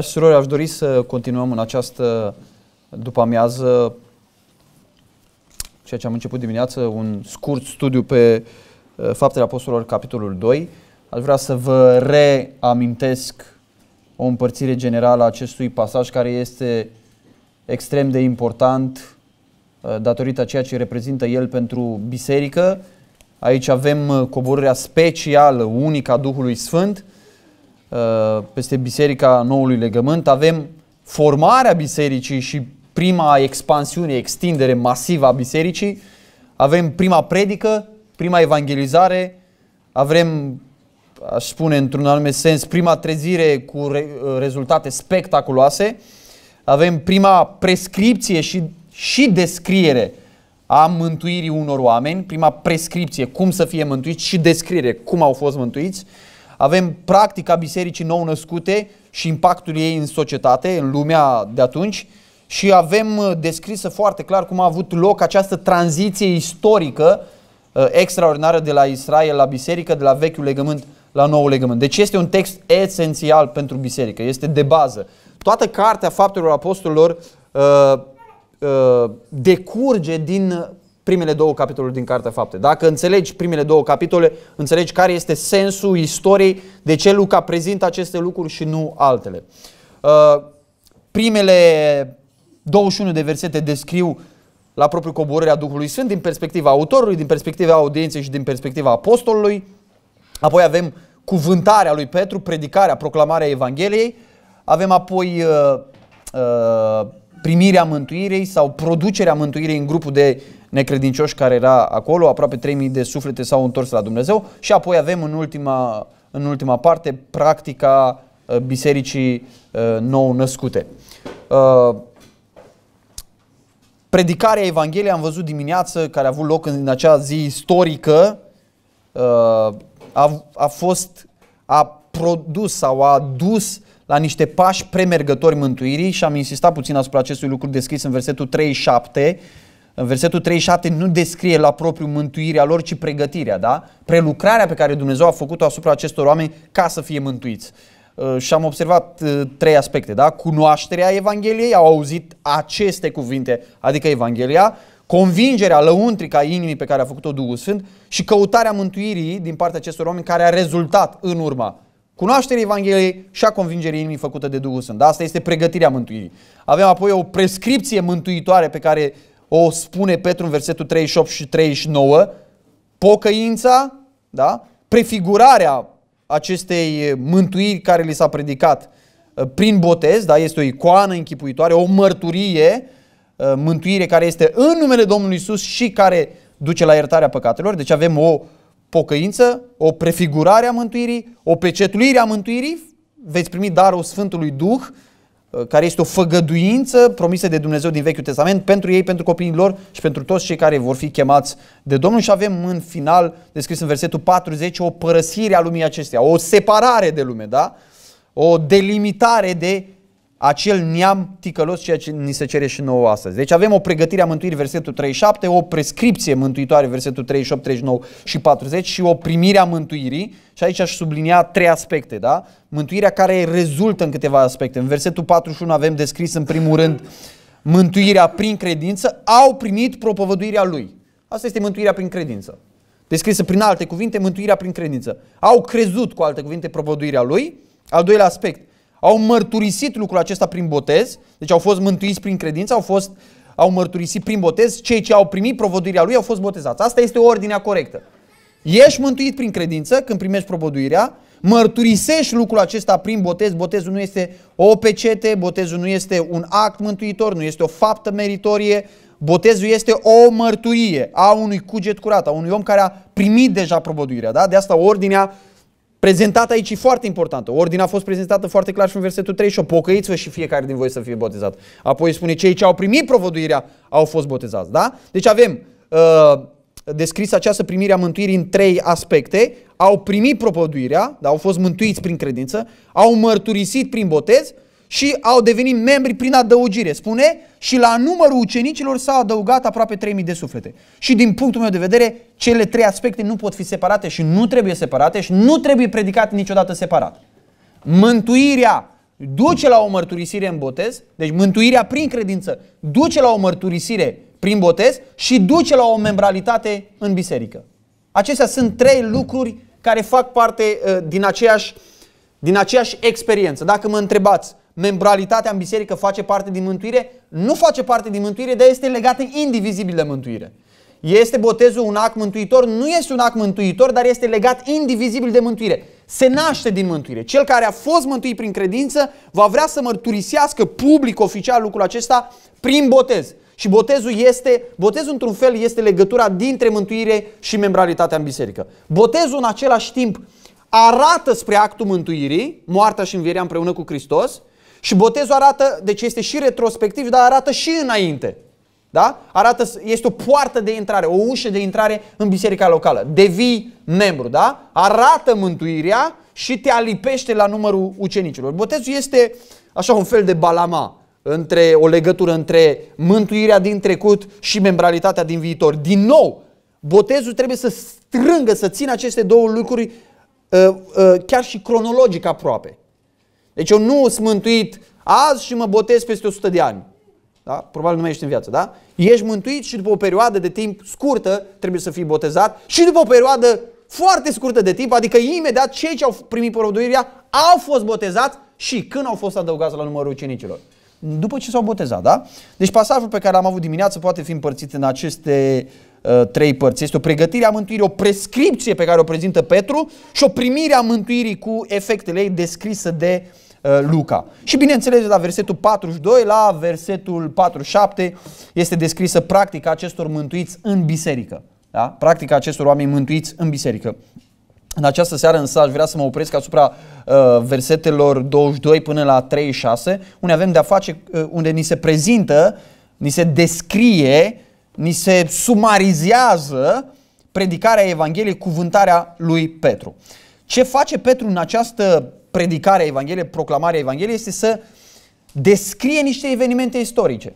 Frați și surori, aș dori să continuăm în această după amiază ceea ce am început dimineață, un scurt studiu pe uh, Faptele Apostolilor, capitolul 2. Aș vrea să vă reamintesc o împărțire generală a acestui pasaj care este extrem de important uh, datorită a ceea ce reprezintă el pentru biserică. Aici avem uh, coborârea specială, unică a Duhului Sfânt, uh, Uh, peste Biserica Noului Legământ, avem formarea bisericii și prima expansiune, extindere masivă a bisericii, avem prima predică, prima evangelizare, avem, aș spune într-un anume sens, prima trezire cu re- uh, rezultate spectaculoase, avem prima prescripție și, și descriere a mântuirii unor oameni, prima prescripție, cum să fie mântuiți și descriere, cum au fost mântuiți, uh, avem practica bisericii nou născute și impactul ei în societate, în lumea de atunci și avem uh, descrisă foarte clar cum a avut loc această tranziție istorică uh, extraordinară de la Israel la biserică, de la vechiul legământ la nou legământ. Deci este un text esențial pentru biserică, este de bază. Toată cartea faptelor apostolilor uh, uh, decurge din primele două capitole din Cartea Fapte. Dacă înțelegi primele două capitole, înțelegi care este sensul istoriei, de ce Luca prezintă aceste lucruri și nu altele. Uh, primele 21 de versete descriu la propriu coborârea Duhului Sfânt din perspectiva autorului, din perspectiva audienței și din perspectiva apostolului. Apoi avem cuvântarea lui Petru, predicarea, proclamarea Evangheliei. Avem apoi uh, uh, primirea mântuirei sau producerea mântuirei în grupul de necredincioși care era acolo, aproape 3000 de suflete s-au întors la Dumnezeu și apoi avem în ultima, în ultima parte practica uh, bisericii uh, nou născute. Uh, predicarea Evangheliei am văzut dimineață, care a avut loc în acea zi istorică, a, a fost, a produs sau a dus la niște pași premergători mântuirii și am insistat puțin asupra acestui lucru descris în versetul 37, în versetul 37 nu descrie la propriu mântuirea lor, ci pregătirea, da? Prelucrarea pe care Dumnezeu a făcut-o asupra acestor oameni ca să fie mântuiți. Uh, și am observat uh, trei aspecte, da? Cunoașterea Evangheliei, au auzit aceste cuvinte, adică Evanghelia, convingerea lăuntrica inimii pe care a făcut-o Duhul Sfânt și căutarea mântuirii din partea acestor oameni care a rezultat în urma cunoașterii Evangheliei și a convingerii inimii făcută de Duhul Sfânt. Da? Asta este pregătirea mântuirii. Avem apoi o prescripție mântuitoare pe care o spune Petru în versetul 38 și 39, pocăința, da? prefigurarea acestei mântuiri care li s-a predicat uh, prin botez, da? este o icoană închipuitoare, o mărturie, uh, mântuire care este în numele Domnului Isus și care duce la iertarea păcatelor. Deci avem o pocăință, o prefigurare a mântuirii, o pecetuire a mântuirii, veți primi darul Sfântului Duh, Uh, care este o făgăduință promisă de Dumnezeu din Vechiul Testament pentru ei, pentru copiii lor și pentru toți cei care vor fi chemați de Domnul și avem în final descris în versetul 40 o părăsire a lumii acesteia, o separare de lume, da? O delimitare de acel neam ticălos, ceea ce ni se cere și nouă astăzi. Deci avem o pregătire a mântuirii, versetul 37, o prescripție mântuitoare, versetul 38, 39 și 40 și o primire a mântuirii. Și aici aș sublinia trei aspecte, da? Mântuirea care rezultă în câteva aspecte. În versetul 41 avem descris în primul rând mântuirea prin credință, au primit propovăduirea lui. Asta este mântuirea prin credință. Descrisă prin alte cuvinte, mântuirea prin credință. Au crezut, cu alte cuvinte, propovăduirea lui. Al doilea aspect, au mărturisit lucrul acesta prin botez, deci au fost mântuiți prin credință, au fost au mărturisit prin botez, cei ce au primit provăduirea lui au fost botezați. Asta este ordinea corectă. Ești mântuit prin credință când primești provăduirea, mărturisești lucrul acesta prin botez. Botezul nu este o pecete, botezul nu este un act mântuitor, nu este o faptă meritorie, Botezul este o mărturie a unui cuget curat, a unui om care a primit deja provăduirea. Da? De asta ordinea prezentată aici e foarte importantă. Ordinea a fost prezentată foarte clar și în versetul 3 o Pocăiți-vă și fiecare din voi să fie botezat. Apoi spune cei ce au primit provăduirea au fost botezați. Da? Deci avem uh, descris această primire a mântuirii în trei aspecte. Au primit provăduirea, da? au fost mântuiți prin credință, au mărturisit prin botez și au devenit membri prin adăugire. Spune, și la numărul ucenicilor s-au adăugat aproape 3000 de suflete. Și din punctul meu de vedere, cele trei aspecte nu pot fi separate și nu trebuie separate și nu trebuie predicate niciodată separat. Mântuirea duce la o mărturisire în botez, deci mântuirea prin credință duce la o mărturisire prin botez și duce la o membralitate în biserică. Acestea sunt trei lucruri care fac parte uh, din aceeași, din aceeași experiență. Dacă mă întrebați, membralitatea în biserică face parte din mântuire? Nu face parte din mântuire, dar este legată indivizibil de mântuire. Este botezul un act mântuitor? Nu este un act mântuitor, dar este legat indivizibil de mântuire. Se naște din mântuire. Cel care a fost mântuit prin credință va vrea să mărturisească public, oficial lucrul acesta prin botez. Și botezul este, botezul într-un fel este legătura dintre mântuire și membralitatea în biserică. Botezul în același timp arată spre actul mântuirii, moartea și învierea împreună cu Hristos, și botezul arată, deci este și retrospectiv, dar arată și înainte. Da? Arată, este o poartă de intrare, o ușă de intrare în biserica locală. Devii membru, da? Arată mântuirea și te alipește la numărul ucenicilor. Botezul este așa un fel de balama, între o legătură între mântuirea din trecut și membralitatea din viitor. Din nou, botezul trebuie să strângă, să țină aceste două lucruri uh, uh, chiar și cronologic aproape. Deci eu nu sunt mântuit azi și mă botez peste 100 de ani. Da? Probabil nu mai ești în viață, da? Ești mântuit și după o perioadă de timp scurtă trebuie să fii botezat și după o perioadă foarte scurtă de timp, adică imediat cei ce au primit părăduirea au fost botezați și când au fost adăugați la numărul ucenicilor. După ce s-au botezat, da? Deci pasajul pe care l-am avut dimineață poate fi împărțit în aceste uh, trei părți. Este o pregătire a mântuirii, o prescripție pe care o prezintă Petru și o primire a mântuirii cu efectele ei descrisă de uh, Uh, Luca. Și bineînțeles, la versetul 42 la versetul 47 este descrisă practica acestor mântuiți în biserică. Da? Practica acestor oameni mântuiți în biserică. În această seară însă aș vrea să mă opresc asupra uh, versetelor 22 până la 36, unde avem de-a face, uh, unde ni se prezintă, ni se descrie, ni se sumarizează predicarea Evangheliei, cuvântarea lui Petru. Ce face Petru în această predicarea Evangheliei, proclamarea Evangheliei, este să descrie niște evenimente istorice.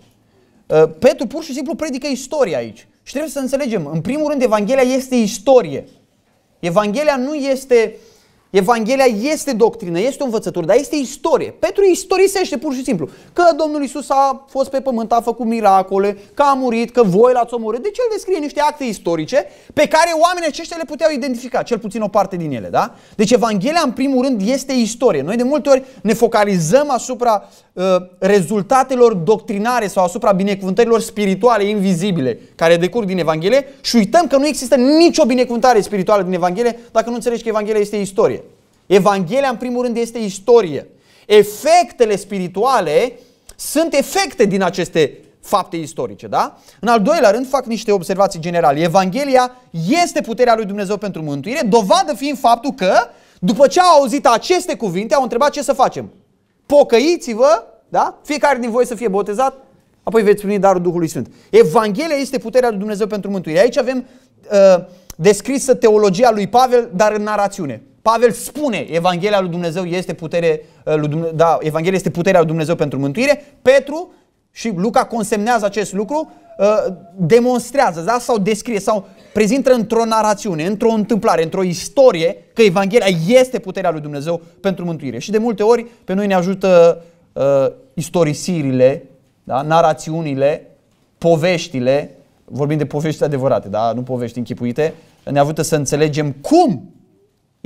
Uh, Petru pur și simplu predică istoria aici. Și trebuie să înțelegem, în primul rând, Evanghelia este istorie. Evanghelia nu este uh, Evanghelia este doctrină, este o învățătură, dar este istorie. Petru istorisește pur și simplu că Domnul Isus a fost pe pământ, a făcut miracole, că a murit, că voi l-ați omorât. Deci el descrie niște acte istorice pe care oamenii aceștia le puteau identifica, cel puțin o parte din ele. Da? Deci Evanghelia în primul rând este istorie. Noi de multe ori ne focalizăm asupra uh, rezultatelor doctrinare sau asupra binecuvântărilor spirituale invizibile care decurg din Evanghelie și uităm că nu există nicio binecuvântare spirituală din Evanghelie dacă nu înțelegi că Evanghelia este istorie. Evanghelia, în primul rând, este istorie. Efectele spirituale sunt efecte din aceste fapte istorice, da? În al doilea rând fac niște observații generale. Evanghelia este puterea lui Dumnezeu pentru mântuire, dovadă fiind faptul că după ce au auzit aceste cuvinte, au întrebat ce să facem. Pocăiți-vă, da? Fiecare din voi să fie botezat, apoi veți primi darul Duhului Sfânt. Evanghelia este puterea lui Dumnezeu pentru mântuire. Aici avem uh, descrisă teologia lui Pavel, dar în narațiune. Pavel spune, Evanghelia lui Dumnezeu este putere, uh, lui Dumnezeu, da, Evanghelia este puterea lui Dumnezeu pentru mântuire. Petru și Luca consemnează acest lucru, uh, demonstrează da? sau descrie sau prezintă într-o narațiune, într-o întâmplare, într-o istorie că Evanghelia este puterea lui Dumnezeu pentru mântuire. Și de multe ori pe noi ne ajută uh, istorisirile, da? narațiunile, poveștile, vorbim de povești adevărate, da? nu povești închipuite, ne ajută să înțelegem cum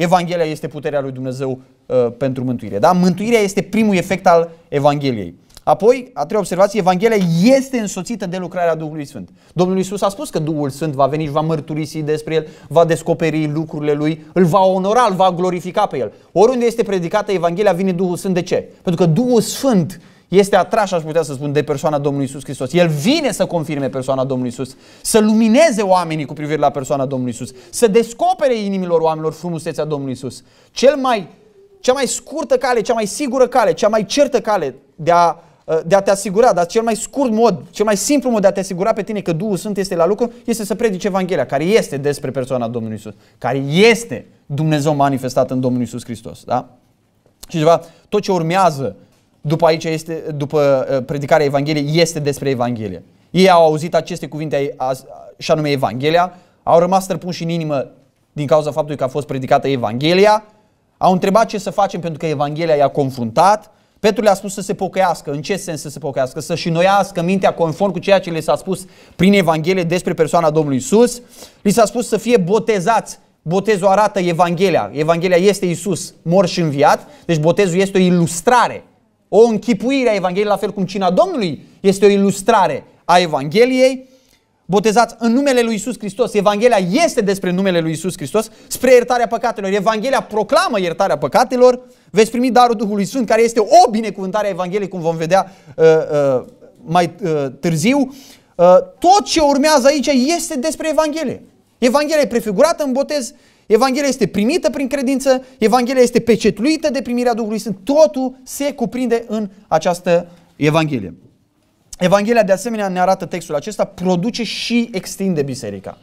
Evanghelia este puterea lui Dumnezeu uh, pentru mântuire. Da? Mântuirea este primul efect al Evangheliei. Apoi, a treia observație, Evanghelia este însoțită de lucrarea Duhului Sfânt. Domnul Isus a spus că Duhul Sfânt va veni și va mărturisi despre El, va descoperi lucrurile Lui, îl va onora, îl va glorifica pe El. Oriunde este predicată Evanghelia, vine Duhul Sfânt. De ce? Pentru că Duhul Sfânt este atras, aș putea să spun, de persoana Domnului Isus Hristos. El vine să confirme persoana Domnului Isus, să lumineze oamenii cu privire la persoana Domnului Isus, să descopere inimilor oamenilor frumusețea Domnului Isus. Cel mai, cea mai scurtă cale, cea mai sigură cale, cea mai certă cale de a, de a te asigura, dar cel mai scurt mod, cel mai simplu mod de a te asigura pe tine că Duhul Sfânt este la lucru, este să predici Evanghelia, care este despre persoana Domnului Isus, care este Dumnezeu manifestat în Domnul Isus Hristos. Da? Și ceva, tot ce urmează după aici este, după uh, predicarea Evangheliei, este despre Evanghelie. Ei au auzit aceste cuvinte și anume Evanghelia, au rămas străpunși în inimă din cauza faptului că a fost predicată Evanghelia, au întrebat ce să facem pentru că Evanghelia i-a confruntat, Petru le-a spus să se pocăiască. În ce sens să se pocăiască? Să-și înnoiască mintea conform cu ceea ce le s-a spus prin Evanghelie despre persoana Domnului Isus. Li s-a spus să fie botezați. Botezul arată Evanghelia. Evanghelia este Isus, mor și înviat. Deci botezul este o ilustrare o închipuire a Evangheliei, la fel cum cina Domnului este o ilustrare a Evangheliei. Botezați în numele lui Isus Hristos. Evanghelia este despre numele lui Isus Hristos, spre iertarea păcatelor. Evanghelia proclamă iertarea păcatelor. Veți primi darul Duhului Sfânt, care este o binecuvântare a Evangheliei, cum vom vedea uh, uh, mai uh, târziu. Uh, tot ce urmează aici este despre Evanghelie. Evanghelia e prefigurată în botez, uh, Evanghelia este primită prin credință, Evanghelia este pecetluită de primirea Duhului Sfânt, totul se cuprinde în această Evanghelie. Evanghelia, de asemenea, ne arată textul acesta, produce și extinde biserica.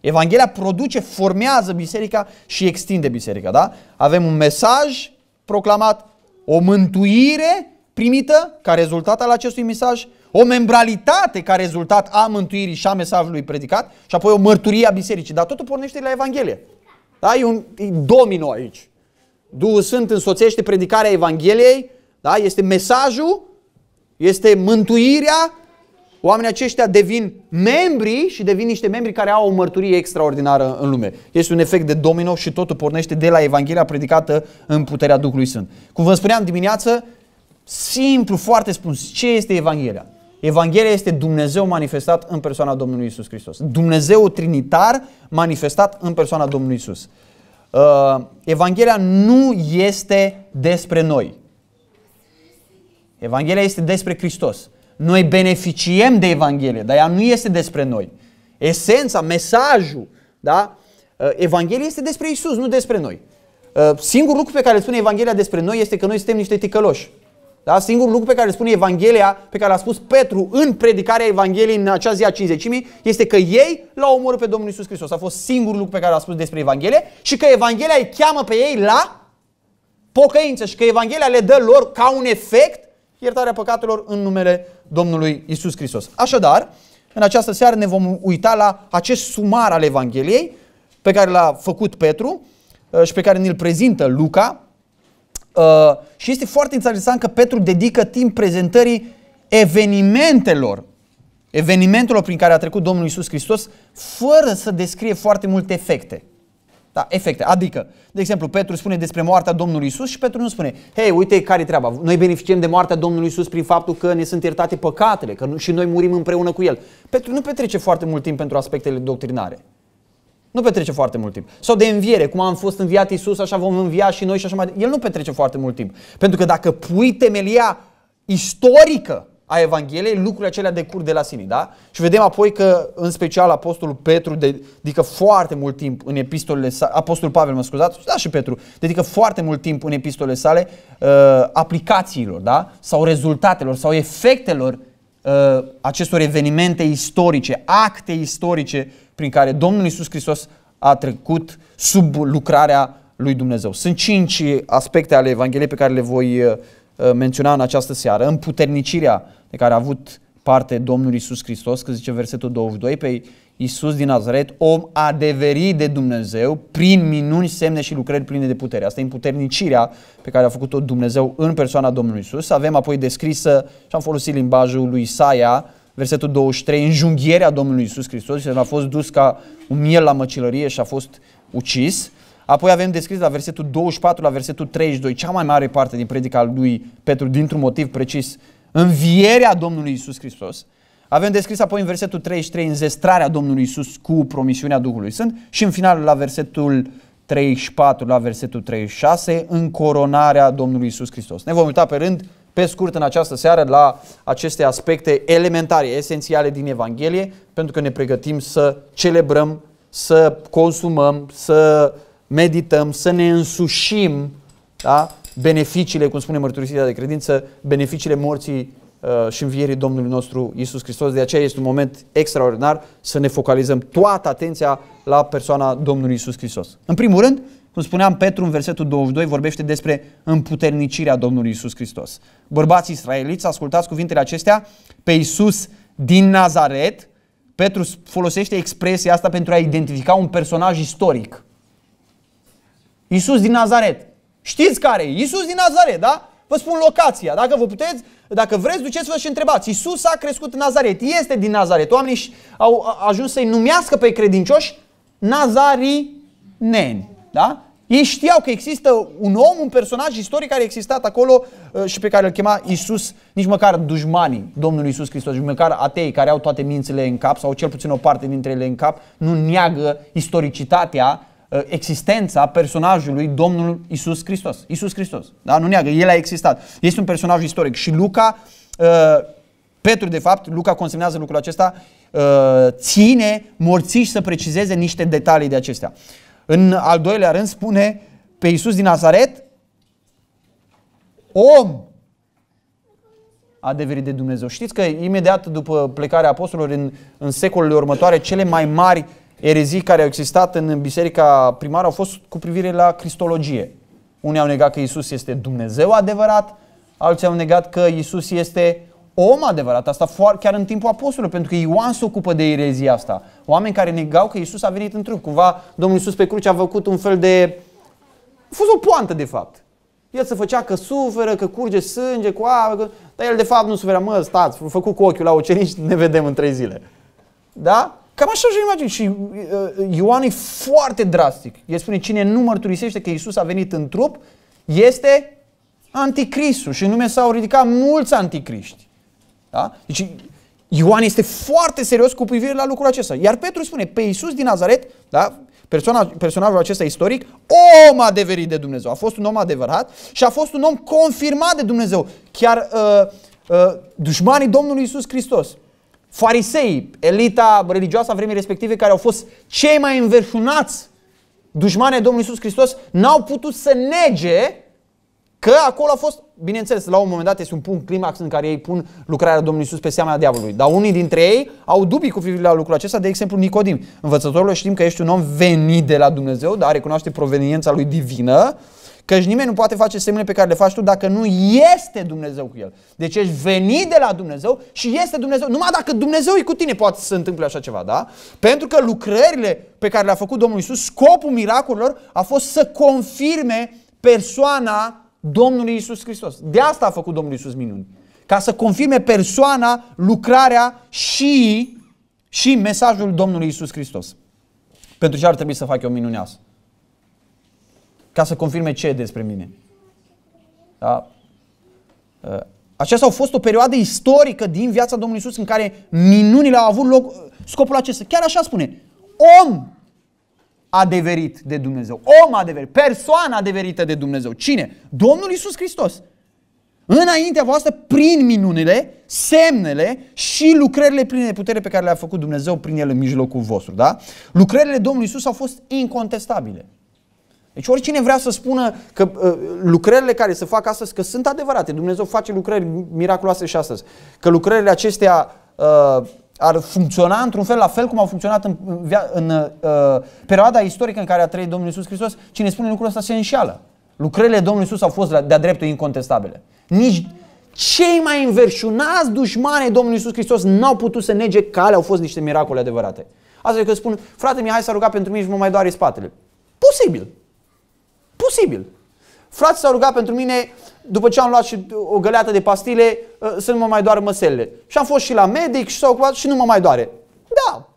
Evanghelia produce, formează biserica și extinde biserica, da? Avem un mesaj proclamat, o mântuire primită ca rezultat al acestui mesaj, o membralitate ca rezultat a mântuirii și a mesajului predicat și apoi o mărturie a bisericii. Dar totul pornește de la Evanghelie. Da? E un e domino aici. Duhul Sfânt însoțește predicarea Evangheliei, da? este mesajul, este mântuirea, oamenii aceștia devin membri și devin niște membri care au o mărturie extraordinară în lume. Este un efect de domino și totul pornește de la Evanghelia predicată în puterea Duhului Sfânt. Cum vă spuneam dimineață, simplu, foarte spus, ce este Evanghelia? Evanghelia este Dumnezeu manifestat în persoana Domnului Isus Hristos. Dumnezeu trinitar manifestat în persoana Domnului Isus. Uh, Evanghelia nu este despre noi. Evanghelia este despre Hristos. Noi beneficiem de Evanghelie, dar ea nu este despre noi. Esența, mesajul, da? Uh, Evanghelia este despre Isus, nu despre noi. Uh, singurul lucru pe care îl spune Evanghelia despre noi este că noi suntem niște ticăloși. Da? Singurul lucru pe care îl spune Evanghelia, pe care l-a spus Petru în predicarea Evangheliei în acea zi a 50 este că ei l-au omorât pe Domnul Isus Hristos. A fost singurul lucru pe care l-a spus despre Evanghelie și că Evanghelia îi cheamă pe ei la pocăință și că Evanghelia le dă lor ca un efect iertarea păcatelor în numele Domnului Isus Hristos. Așadar, în această seară ne vom uita la acest sumar al Evangheliei pe care l-a făcut Petru uh, și pe care ne-l prezintă Luca, Uh, și este foarte interesant că Petru dedică timp prezentării evenimentelor, evenimentelor prin care a trecut Domnul Isus Hristos, fără să descrie foarte multe efecte. Da, efecte. Adică, de exemplu, Petru spune despre moartea Domnului Isus și Petru nu spune, hei, uite care e treaba, noi beneficiem de moartea Domnului Isus prin faptul că ne sunt iertate păcatele că și noi murim împreună cu El. Petru nu petrece foarte mult timp pentru aspectele doctrinare. Nu petrece foarte mult timp. Sau de înviere, cum am fost înviat Isus, așa vom învia și noi și așa mai departe. El nu petrece foarte mult timp. Pentru că dacă pui temelia istorică a Evangheliei, lucrurile acelea decur de la sine, da? Și vedem apoi că, în special, Apostolul Petru dedică foarte mult timp în epistolele sale, Apostolul Pavel, mă scuzați, da, și Petru, dedică foarte mult timp în epistolele sale uh, aplicațiilor, da? Sau rezultatelor, sau efectelor Uh, acestor evenimente istorice, acte istorice prin care Domnul Isus Hristos a trecut sub lucrarea lui Dumnezeu. Sunt cinci aspecte ale Evangheliei pe care le voi uh, uh, menționa în această seară. Împuternicirea de care a avut parte Domnul Isus Hristos, că zice versetul 22, pe Iisus din Nazaret, om adeverit de Dumnezeu, prin minuni, semne și lucrări pline de putere. Asta e împuternicirea pe care a făcut-o Dumnezeu în persoana Domnului Iisus. Avem apoi descrisă, și am folosit limbajul lui Isaia, versetul 23, înjunghierea Domnului Iisus Hristos, și a fost dus ca un miel la măcelărie și a fost ucis. Apoi avem descris la versetul 24, la versetul 32, cea mai mare parte din predica lui Petru, dintr-un motiv precis, învierea Domnului Iisus Hristos. Avem descris apoi în versetul 33 înzestrarea Domnului Isus cu promisiunea Duhului Sfânt și în final la versetul 34 la versetul 36 încoronarea Domnului Isus Hristos. Ne vom uita pe rând pe scurt în această seară la aceste aspecte elementare, esențiale din Evanghelie, pentru că ne pregătim să celebrăm, să consumăm, să medităm, să ne însușim da? beneficiile, cum spune mărturisirea de credință, beneficiile morții Uh, și învierii Domnului nostru Isus Hristos. De aceea este un moment extraordinar să ne focalizăm toată atenția la persoana Domnului Isus Hristos. În primul rând, cum spuneam, Petru în versetul 22 vorbește despre împuternicirea Domnului Isus Hristos. Bărbați israeliți, ascultați cuvintele acestea, pe Isus din Nazaret, Petru folosește expresia asta pentru a identifica un personaj istoric. Isus din Nazaret. Știți care? Isus din Nazaret, da? Vă spun locația. Dacă vă puteți, dacă vreți, duceți-vă și întrebați. Isus a crescut în Nazaret. Este din Nazaret. Oamenii au ajuns să-i numească pe credincioși nazarineni. Da? Ei știau că există un om, un personaj istoric care a existat acolo uh, și pe care îl chema Isus, nici măcar dușmanii Domnului Isus Hristos, nici măcar atei care au toate mințile în cap sau cel puțin o parte dintre ele în cap, nu neagă istoricitatea Uh, existența personajului Domnul Isus Hristos. Isus Hristos. Da? Nu neagă, el a existat. Este un personaj istoric și Luca, uh, Petru de fapt, Luca consemnează lucrul acesta, uh, ține morțiși să precizeze niște detalii de acestea. În al doilea rând spune pe Isus din Nazaret, om a de Dumnezeu. Știți că imediat după plecarea apostolilor în, în secolele următoare, cele mai mari uh, erezii care au existat în biserica primară au fost cu privire la cristologie. Unii au negat că Isus este Dumnezeu adevărat, alții au negat că Isus este om adevărat, asta chiar în timpul apostolului, pentru că Ioan se ocupă de erezia asta. Oameni care negau că Isus a venit în trup. Cumva Domnul Isus pe cruce a făcut un fel de... A fost o poantă, de fapt. El se făcea că suferă, că curge sânge, cu apă, că... dar el de fapt nu suferă. Mă, stați, făcut cu ochiul la ucenici, ne vedem în trei zile. Da? Cam așa și imagine. Și uh, Ioan e foarte drastic. El spune, cine nu mărturisește că Isus a venit în trup, este anticristul. Și în lume s-au ridicat mulți anticriști. Da? Deci Ioan este foarte serios cu privire la lucrul acesta. Iar Petru spune, pe Iisus din Nazaret, da, persoana, personajul acesta istoric, om adeverit de Dumnezeu. A fost un om adevărat și a fost un om confirmat de Dumnezeu. Chiar uh, uh, dușmanii Domnului Iisus Hristos farisei, elita religioasă a vremii respective care au fost cei mai înverșunați dușmane Domnului Iisus Hristos, n-au putut să nege că acolo a fost, bineînțeles, la un moment dat este un punct climax în care ei pun lucrarea Domnului Iisus pe seama diavolului, dar unii dintre ei au dubii cu privire la lucrul acesta, de exemplu Nicodim. Învățătorul știm că ești un om venit de la Dumnezeu, dar recunoaște proveniența lui divină, uh, Căci nimeni nu poate face semnele pe care le faci tu dacă nu este Dumnezeu cu el. Deci ești venit de la Dumnezeu și este Dumnezeu. Numai dacă Dumnezeu e cu tine poate să se întâmple așa ceva, da? Pentru că lucrările pe care le-a făcut Domnul Isus, scopul miracolelor a fost să confirme persoana Domnului Isus Hristos. De asta a făcut Domnul Isus minuni. Ca să confirme persoana, lucrarea și, și mesajul Domnului Isus Hristos. Pentru ce ar trebui să fac eu minunea asta? ca să confirme ce e despre mine. Da? Uh, Aceasta a fost o perioadă istorică din viața Domnului Isus în care minunile au avut loc, uh, scopul acesta. Chiar așa spune, om adeverit de Dumnezeu, om adeverit, persoana adeverită de Dumnezeu. Cine? Domnul Isus Hristos. Înaintea voastră, prin minunile, semnele și lucrările pline de putere pe care le-a făcut Dumnezeu prin el în mijlocul vostru. Da? Lucrările Domnului Isus au fost incontestabile. Deci oricine vrea să spună că uh, lucrările care se fac astăzi, că sunt adevărate, Dumnezeu face lucrări miraculoase și astăzi, că lucrările acestea uh, ar funcționa într-un fel la fel cum au funcționat în, via- în uh, perioada istorică în care a trăit Domnul Isus Hristos, cine spune lucrul ăsta se înșeală. Lucrările Domnului Isus au fost de-a dreptul incontestabile. Nici cei mai înverșunați dușmane Domnului Isus Hristos n-au putut să nege că ale au fost niște miracole adevărate. Asta e că spun, frate mi s-a rugat pentru mine și mă mai doare spatele. Posibil, Posibil. Frații s-au rugat pentru mine după ce am luat și o găleată de pastile uh, să nu mă mai doară măselele. Și am fost și la medic și s-au ocupat și nu mă mai doare. Da,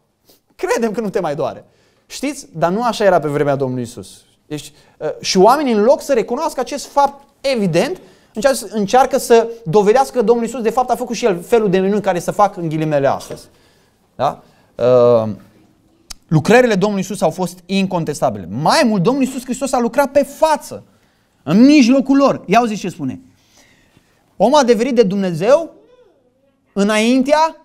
credem că nu te mai doare. Știți? Dar nu așa era pe vremea Domnului Isus. Deci, uh, și oamenii în loc să recunoască acest fapt evident, încearcă să dovedească că Domnul Isus de fapt a făcut și el felul de minuni care să fac în ghilimele astăzi. Da? Uh, Lucrările Domnului Isus au fost incontestabile. Mai mult, Domnul Isus Hristos a lucrat pe față, în mijlocul lor. Ia uzi ce spune. Om a devenit de Dumnezeu înaintea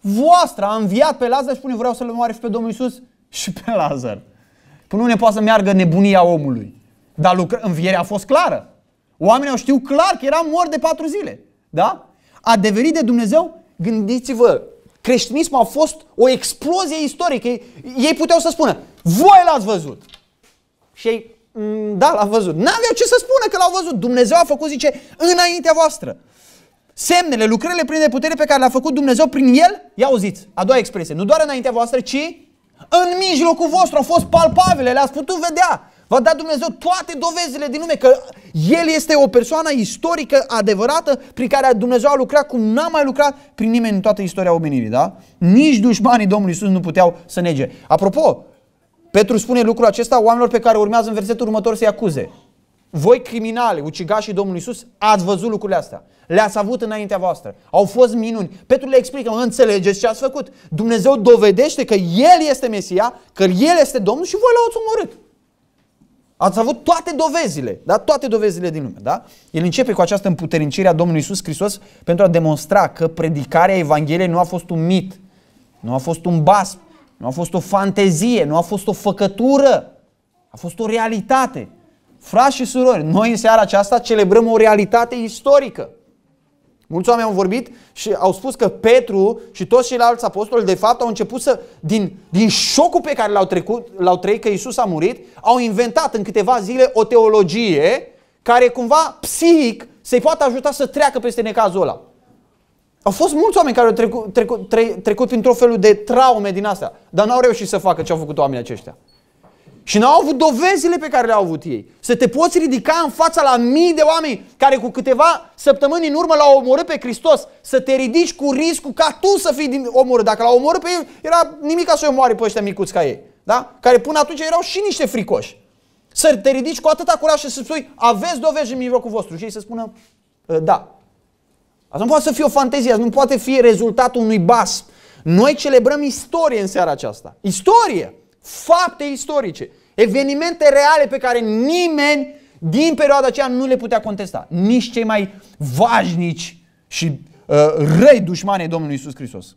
voastră. A înviat pe Lazar și spune vreau să-L moare și pe Domnul Isus și pe Lazar. Până nu ne poate să meargă nebunia omului. Dar lucr- învierea a fost clară. Oamenii au știut clar că era mor de patru zile. Da? A devenit de Dumnezeu, gândiți-vă, creștinismul a fost o explozie istorică. Ei, ei puteau să spună, voi l-ați văzut. Și ei, mm, da, l-a văzut. N-aveau ce să spună că l-au văzut. Dumnezeu a făcut, zice, înaintea voastră. Semnele, lucrările prin de putere pe care le-a făcut Dumnezeu prin el, ia auziți, a doua expresie, nu doar înaintea voastră, ci în mijlocul vostru au fost palpabile, le-ați putut vedea. Va da Dumnezeu toate dovezile din lume că El este o persoană istorică adevărată prin care Dumnezeu a lucrat cum n-a mai lucrat prin nimeni în toată istoria omenirii, da? Nici dușmanii Domnului Isus nu puteau să nege. Apropo, Petru spune lucrul acesta oamenilor pe care urmează în versetul următor să-i acuze. Voi criminali, ucigașii Domnului Isus, ați văzut lucrurile astea. Le-ați avut înaintea voastră. Au fost minuni. Petru le explică, mă, înțelegeți ce ați făcut. Dumnezeu dovedește că El este Mesia, că El este Domnul și voi l-ați omorât. Ați avut toate dovezile, da? toate dovezile din lume. Da? El începe cu această împuternicire a Domnului Isus Hristos pentru a demonstra că predicarea Evangheliei nu a fost un mit, nu a fost un basp, nu a fost o fantezie, nu a fost o făcătură, a fost o realitate. Frați și surori, noi în seara aceasta celebrăm o realitate istorică. Mulți oameni au vorbit și au spus că Petru și toți ceilalți apostoli de fapt au început să, din, din șocul pe care l-au, trecut, l-au trăit că Isus a murit, au inventat în câteva zile o teologie care cumva psihic să-i poată ajuta să treacă peste necazul ăla. Au fost mulți oameni care au trecut, trecut, tre, trecut printr-o felul de traume din astea, dar n-au reușit să facă ce au făcut oamenii aceștia. Și n-au avut dovezile pe care le-au avut ei. Să te poți ridica în fața la mii de oameni care cu câteva săptămâni în urmă l-au omorât pe Hristos, să te ridici cu riscul ca tu să fii omorât. Dacă l-au omorât pe el, era nimic ca să-i omoare pe ăștia micuți ca ei. Da? Care până atunci erau și niște fricoși. Să te ridici cu atâta curaj și să spui, aveți dovezi în mijlocul vostru. Și ei să spună, ă, da. Asta nu poate să fie o fantezie, asta nu poate fi rezultatul unui bas. Noi celebrăm istorie în seara aceasta. Istorie! Fapte istorice, evenimente reale pe care nimeni din perioada aceea nu le putea contesta. Nici cei mai vașnici și uh, răi dușmanei Domnului Isus Hristos.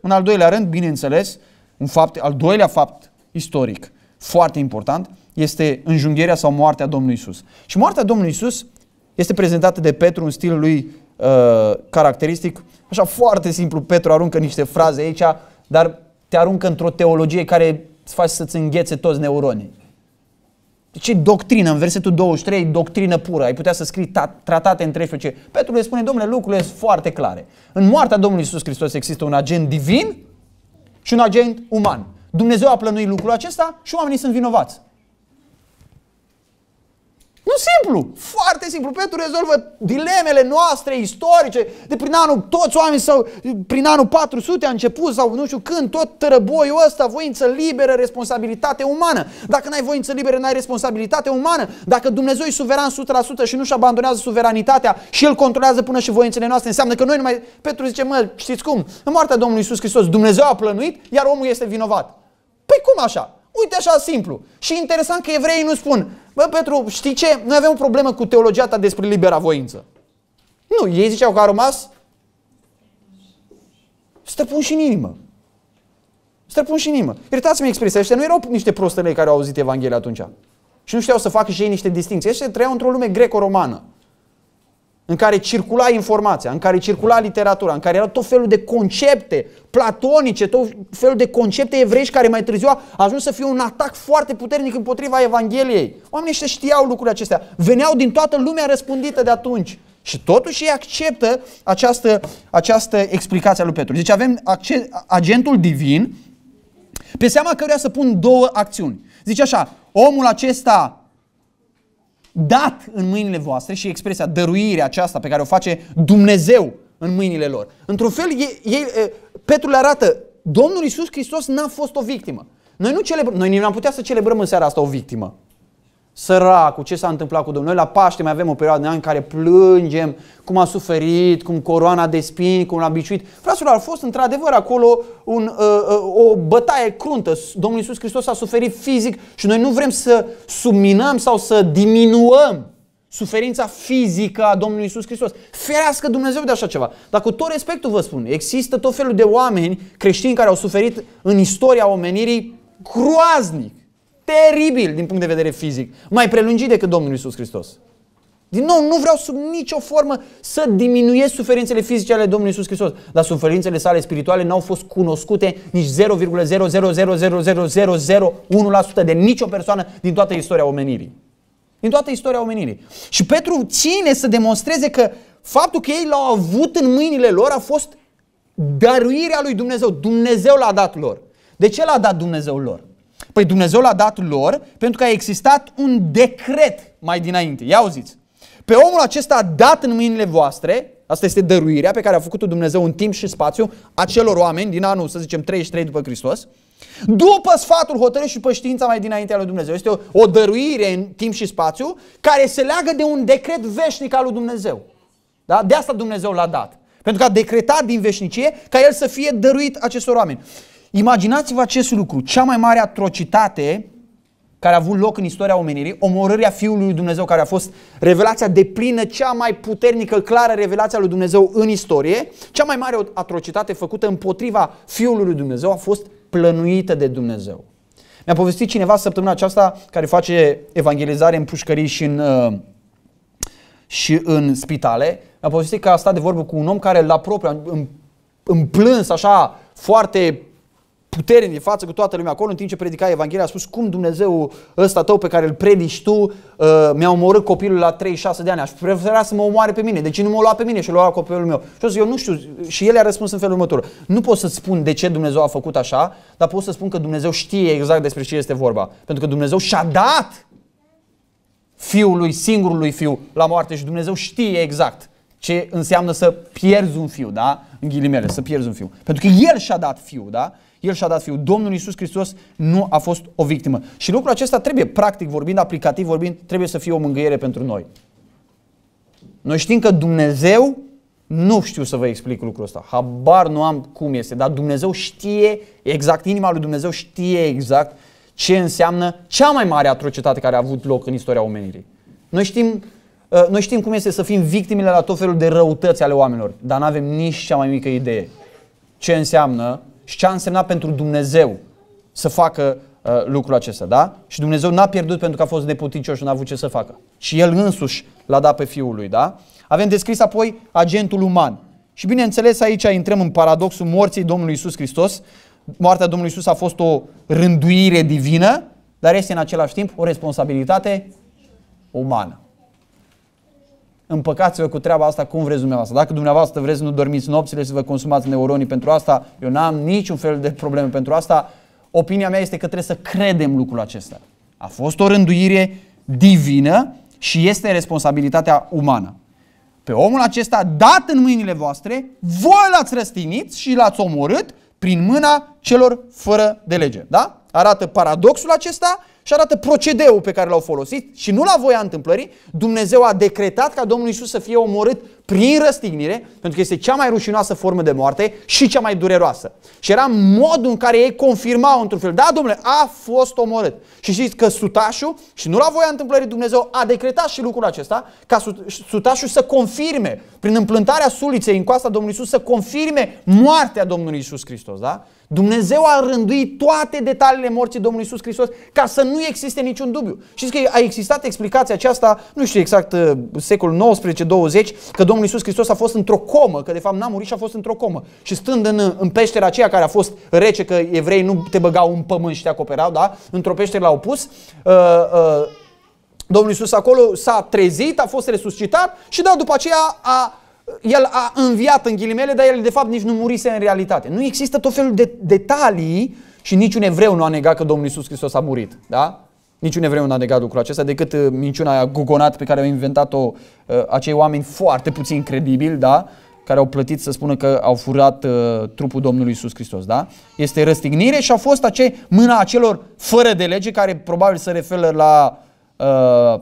În al doilea rând, bineînțeles, un fapt, al doilea fapt istoric foarte important este înjunghierea sau moartea Domnului Isus. Și moartea Domnului Isus este prezentată de Petru în stilul lui uh, caracteristic. Așa foarte simplu, Petru aruncă niște fraze aici, dar te aruncă într-o teologie care îți faci să-ți înghețe toți neuronii. Deci e doctrină, în versetul 23, doctrină pură. Ai putea să scrii ta, tratate între ce. Petru le spune, domnule, lucrurile sunt foarte clare. În moartea Domnului Isus Hristos există un agent divin și un agent uman. Dumnezeu a plănuit lucrul acesta și oamenii sunt vinovați. Nu simplu, foarte simplu. Petru rezolvă dilemele noastre istorice de prin anul, toți oamenii sau prin anul 400 a început sau nu știu când, tot tărăboiul ăsta, voință liberă, responsabilitate umană. Dacă n-ai voință liberă, n-ai responsabilitate umană. Dacă Dumnezeu e suveran 100% și nu-și abandonează suveranitatea și El controlează până și voințele noastre, înseamnă că noi nu mai... Petru zice, mă, știți cum? În moartea Domnului Isus Hristos, Dumnezeu a plănuit, iar omul este vinovat. Păi cum așa? Uite așa simplu. Și interesant că evreii nu spun, bă Petru, știi ce? Noi avem o problemă cu teologia ta despre libera voință. Nu, ei ziceau că a rămas stăpân și în inimă. Stăpân și în inimă. Iertați-mi expresia, ăștia nu erau niște prostălei care au auzit Evanghelia atunci. Și nu știau să facă și ei niște distinții. Ăștia trăiau într-o lume greco-romană în care circula informația, în care circula literatura, în care erau tot felul de concepte platonice, tot felul de concepte evrești care mai târziu a ajuns să fie un atac foarte puternic împotriva Evangheliei. Oamenii ăștia știau lucrurile acestea, veneau din toată lumea răspândită de atunci. Și totuși ei acceptă această, această explicație a lui Petru. Deci avem acces, agentul divin pe seama căruia să pun două acțiuni. Zice așa, omul acesta dat în mâinile voastre și expresia dăruirea aceasta pe care o face Dumnezeu în mâinile lor. Într-un fel, ei, ei, Petru le arată, Domnul Isus Hristos n-a fost o victimă. Noi nu celebrăm, noi n-am putea să celebrăm în seara asta o victimă săracul, ce s-a întâmplat cu Domnul. Noi la Paște mai avem o perioadă de ani în care plângem cum a suferit, cum coroana de spini, cum l-a biciuit. Fraților, a fost într-adevăr acolo un, uh, uh, o bătaie cruntă. Domnul Iisus Hristos a suferit fizic și noi nu vrem să subminăm sau să diminuăm suferința fizică a Domnului Iisus Hristos. Ferească Dumnezeu de așa ceva. Dar cu tot respectul vă spun, există tot felul de oameni creștini care au suferit în istoria omenirii groaznic teribil din punct de vedere fizic, mai prelungit decât Domnul Isus Hristos. Din nou, nu vreau sub nicio formă să diminuiesc suferințele fizice ale Domnului Isus Hristos, dar suferințele sale spirituale n-au fost cunoscute nici 0,0000001% de nicio persoană din toată istoria omenirii. Din toată istoria omenirii. Și Petru ține să demonstreze că faptul că ei l-au avut în mâinile lor a fost dăruirea lui Dumnezeu. Dumnezeu l-a dat lor. De ce l-a dat Dumnezeu lor? Păi Dumnezeu l-a dat lor pentru că a existat un decret mai dinainte. Ia auziți. Pe omul acesta a dat în mâinile voastre, asta este dăruirea pe care a făcut-o Dumnezeu în timp și spațiu acelor oameni din anul, să zicem, 33 după Hristos, după sfatul hotărât și după știința mai dinaintea lui Dumnezeu. Este o, o dăruire în timp și spațiu care se leagă de un decret veșnic al lui Dumnezeu. Da? De asta Dumnezeu l-a dat. Pentru că a decretat din veșnicie ca el să fie dăruit acestor oameni. Imaginați-vă acest lucru, cea mai mare atrocitate care a avut loc în istoria omenirii, omorârea Fiului lui Dumnezeu care a fost revelația de plină, cea mai puternică, clară revelația lui Dumnezeu în istorie, cea mai mare atrocitate făcută împotriva Fiului lui Dumnezeu a fost plănuită de Dumnezeu. Mi-a povestit cineva săptămâna aceasta care face evangelizare în pușcării și în, uh, și în spitale, mi-a povestit că a stat de vorbă cu un om care la propriu, în, în plâns așa, foarte puternic față cu toată lumea acolo, în timp ce predica Evanghelia, a spus cum Dumnezeu ăsta tău pe care îl predici tu uh, mi-a omorât copilul la 36 de ani, aș prefera să mă omoare pe mine, de ce nu mă lua pe mine și lua copilul meu? Și eu, eu nu știu, și el a răspuns în felul următor, nu pot să spun de ce Dumnezeu a făcut așa, dar pot să spun că Dumnezeu știe exact despre ce este vorba, pentru că Dumnezeu și-a dat fiului, singurului fiu la moarte și Dumnezeu știe exact ce înseamnă să pierzi un fiu, da? În ghilimele, să pierzi un fiu. Pentru că El și-a dat fiu, da? El și-a dat fiul. Domnul Isus Hristos nu a fost o victimă. Și lucrul acesta trebuie, practic vorbind, aplicativ vorbind, trebuie să fie o mângâiere pentru noi. Noi știm că Dumnezeu, nu știu să vă explic lucrul ăsta, habar nu am cum este, dar Dumnezeu știe exact, inima lui Dumnezeu știe exact ce înseamnă cea mai mare atrocitate care a avut loc în istoria omenirii. Noi știm, ă, noi știm cum este să fim victimele la tot felul de răutăți ale oamenilor, dar nu avem nici cea mai mică idee ce înseamnă și ce a însemnat pentru Dumnezeu să facă uh, lucrul acesta, da? Și Dumnezeu n-a pierdut pentru că a fost neputincioș și n-a avut ce să facă. Și El însuși l-a dat pe Fiul lui, da? Avem descris apoi agentul uman. Și bineînțeles aici intrăm în paradoxul morții Domnului Isus Hristos. Moartea Domnului Isus a fost o rânduire divină, dar este în același timp o responsabilitate umană împăcați-vă cu treaba asta cum vreți dumneavoastră. Dacă dumneavoastră vreți să nu dormiți nopțile, să vă consumați neuronii pentru asta, eu n-am niciun fel de probleme pentru asta. Opinia mea este că trebuie să credem lucrul acesta. A fost o rânduire divină și este responsabilitatea umană. Pe omul acesta dat în mâinile voastre, voi l-ați răstinit și l-ați omorât prin mâna celor fără de lege. Da? Arată paradoxul acesta și arată procedeul pe care l-au folosit și nu la voia întâmplării, Dumnezeu a decretat ca Domnul Isus să fie omorât prin răstignire, pentru că este cea mai rușinoasă formă de moarte și cea mai dureroasă. Și era modul în care ei confirmau într-un fel, da, domnule, a fost omorât. Și știți că sutașul, și nu la voia întâmplării Dumnezeu, a decretat și lucrul acesta, ca sutașul să confirme, prin împlântarea suliței în coasta Domnului Isus, să confirme moartea Domnului Isus Hristos, da? Dumnezeu a rânduit toate detaliile morții Domnului Isus Hristos ca să nu existe niciun dubiu. Știți că a existat explicația aceasta, nu știu exact, uh, secolul 19-20, că Domnul Isus Hristos a fost într-o comă, că de fapt n-a murit și a fost într-o comă. Și stând în, în peștera aceea care a fost rece, că evrei nu te băgau în pământ și te acoperau, da? Într-o peșteră l-au pus. Uh, uh, Domnul Isus acolo s-a trezit, a fost resuscitat și da, după aceea a el a înviat în ghilimele, dar el de fapt nici nu murise în realitate. Nu există tot felul de detalii și niciun evreu nu a negat că Domnul Isus Hristos a murit. Da? Niciun evreu nu a negat lucrul acesta, decât uh, minciuna aia gugonat pe care au inventat-o uh, acei oameni foarte puțin credibili, da? care au plătit să spună că au furat uh, trupul Domnului Isus Hristos, da? Este răstignire și a fost ace- mâna acelor fără de lege care probabil se referă la, uh,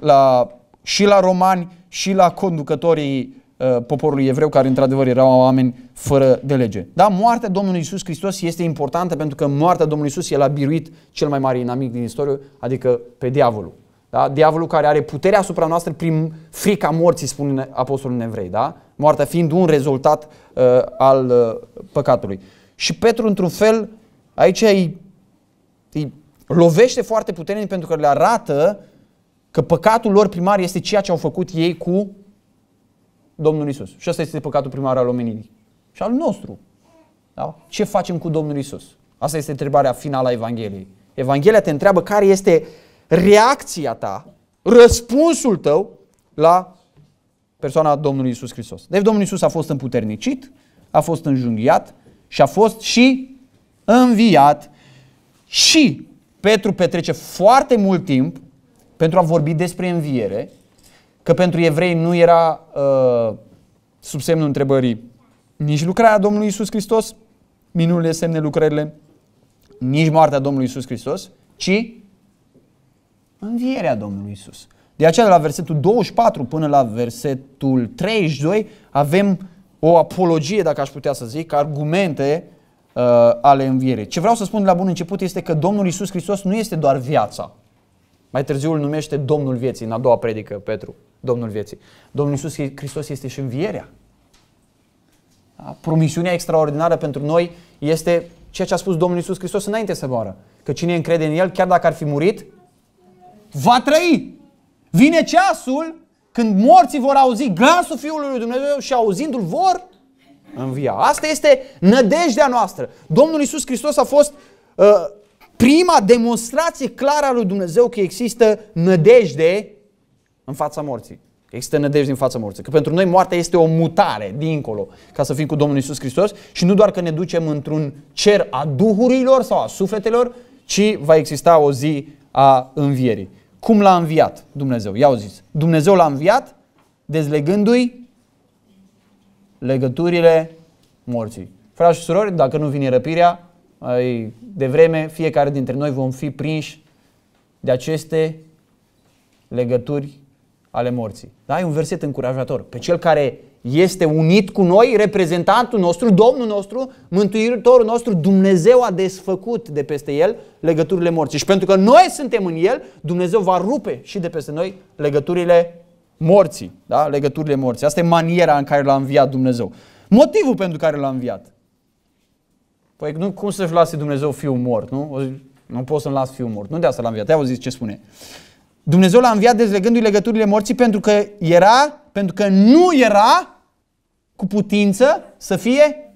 la, și la romani și la conducătorii Uh, poporului evreu, care într-adevăr erau oameni fără de lege. Da, moartea Domnului Isus Hristos este importantă pentru că moartea Domnului Isus el a biruit cel mai mare inamic din istorie, adică pe diavolul. Da? Diavolul care are puterea asupra noastră prin frica morții, spune apostolul Nevrei, Da? Moartea fiind un rezultat uh, al uh, păcatului. Și Petru, într-un fel, aici îi, îi lovește foarte puternic pentru că le arată că păcatul lor primar este ceea ce au făcut ei cu Domnul Isus. Și asta este păcatul primar al omenirii. Și al nostru. Da? Ce facem cu Domnul Isus? Asta este întrebarea finală a Evangheliei. Evanghelia te întreabă care este reacția ta, răspunsul tău la persoana Domnului Isus Hristos. Deci Domnul Isus a fost împuternicit, a fost înjunghiat și a fost și înviat și Petru petrece foarte mult timp pentru a vorbi despre înviere că pentru evrei nu era uh, sub semnul întrebării nici lucrarea Domnului Isus Hristos, minunile, semne, lucrările, nici moartea Domnului Isus Hristos, ci învierea Domnului Isus. De aceea, de la versetul 24 până la versetul 32, avem o apologie, dacă aș putea să zic, argumente uh, ale învierei. Ce vreau să spun de la bun început este că Domnul Isus Hristos nu este doar viața. Mai târziu îl numește Domnul vieții, în a doua predică, Petru. Domnul vieții. Domnul Iisus Hristos este și învierea. Promisiunea extraordinară pentru noi este ceea ce a spus Domnul Iisus Hristos înainte să moară. Că cine încrede în El, chiar dacă ar fi murit, va trăi. Vine ceasul când morții vor auzi glasul Fiului lui Dumnezeu și auzindu-l vor învia. Asta este nădejdea noastră. Domnul Iisus Hristos a fost uh, prima demonstrație clară a lui Dumnezeu că există nădejde în fața morții. Există nădejde în fața morții. Că pentru noi moartea este o mutare dincolo, ca să fim cu Domnul Isus Hristos și nu doar că ne ducem într-un cer a duhurilor sau a sufletelor, ci va exista o zi a învierii. Cum l-a înviat Dumnezeu? Ia zis. Dumnezeu l-a înviat dezlegându-i legăturile morții. Frați și surori, dacă nu vine răpirea, de vreme fiecare dintre noi vom fi prinși de aceste legături ale morții. Da? E un verset încurajator. Pe cel care este unit cu noi, reprezentantul nostru, Domnul nostru, Mântuitorul nostru, Dumnezeu a desfăcut de peste el legăturile morții. Și pentru că noi suntem în el, Dumnezeu va rupe și de peste noi legăturile morții. Da? Legăturile morții. Asta e maniera în care l-a înviat Dumnezeu. Motivul pentru care l-a înviat. Păi nu, cum să-și lase Dumnezeu fiul mort, nu? Nu pot să-mi las fiul mort. Nu de asta l a înviat. Te-au zis ce spune. Dumnezeu l-a înviat dezlegându-i legăturile morții pentru că era, pentru că nu era cu putință să fie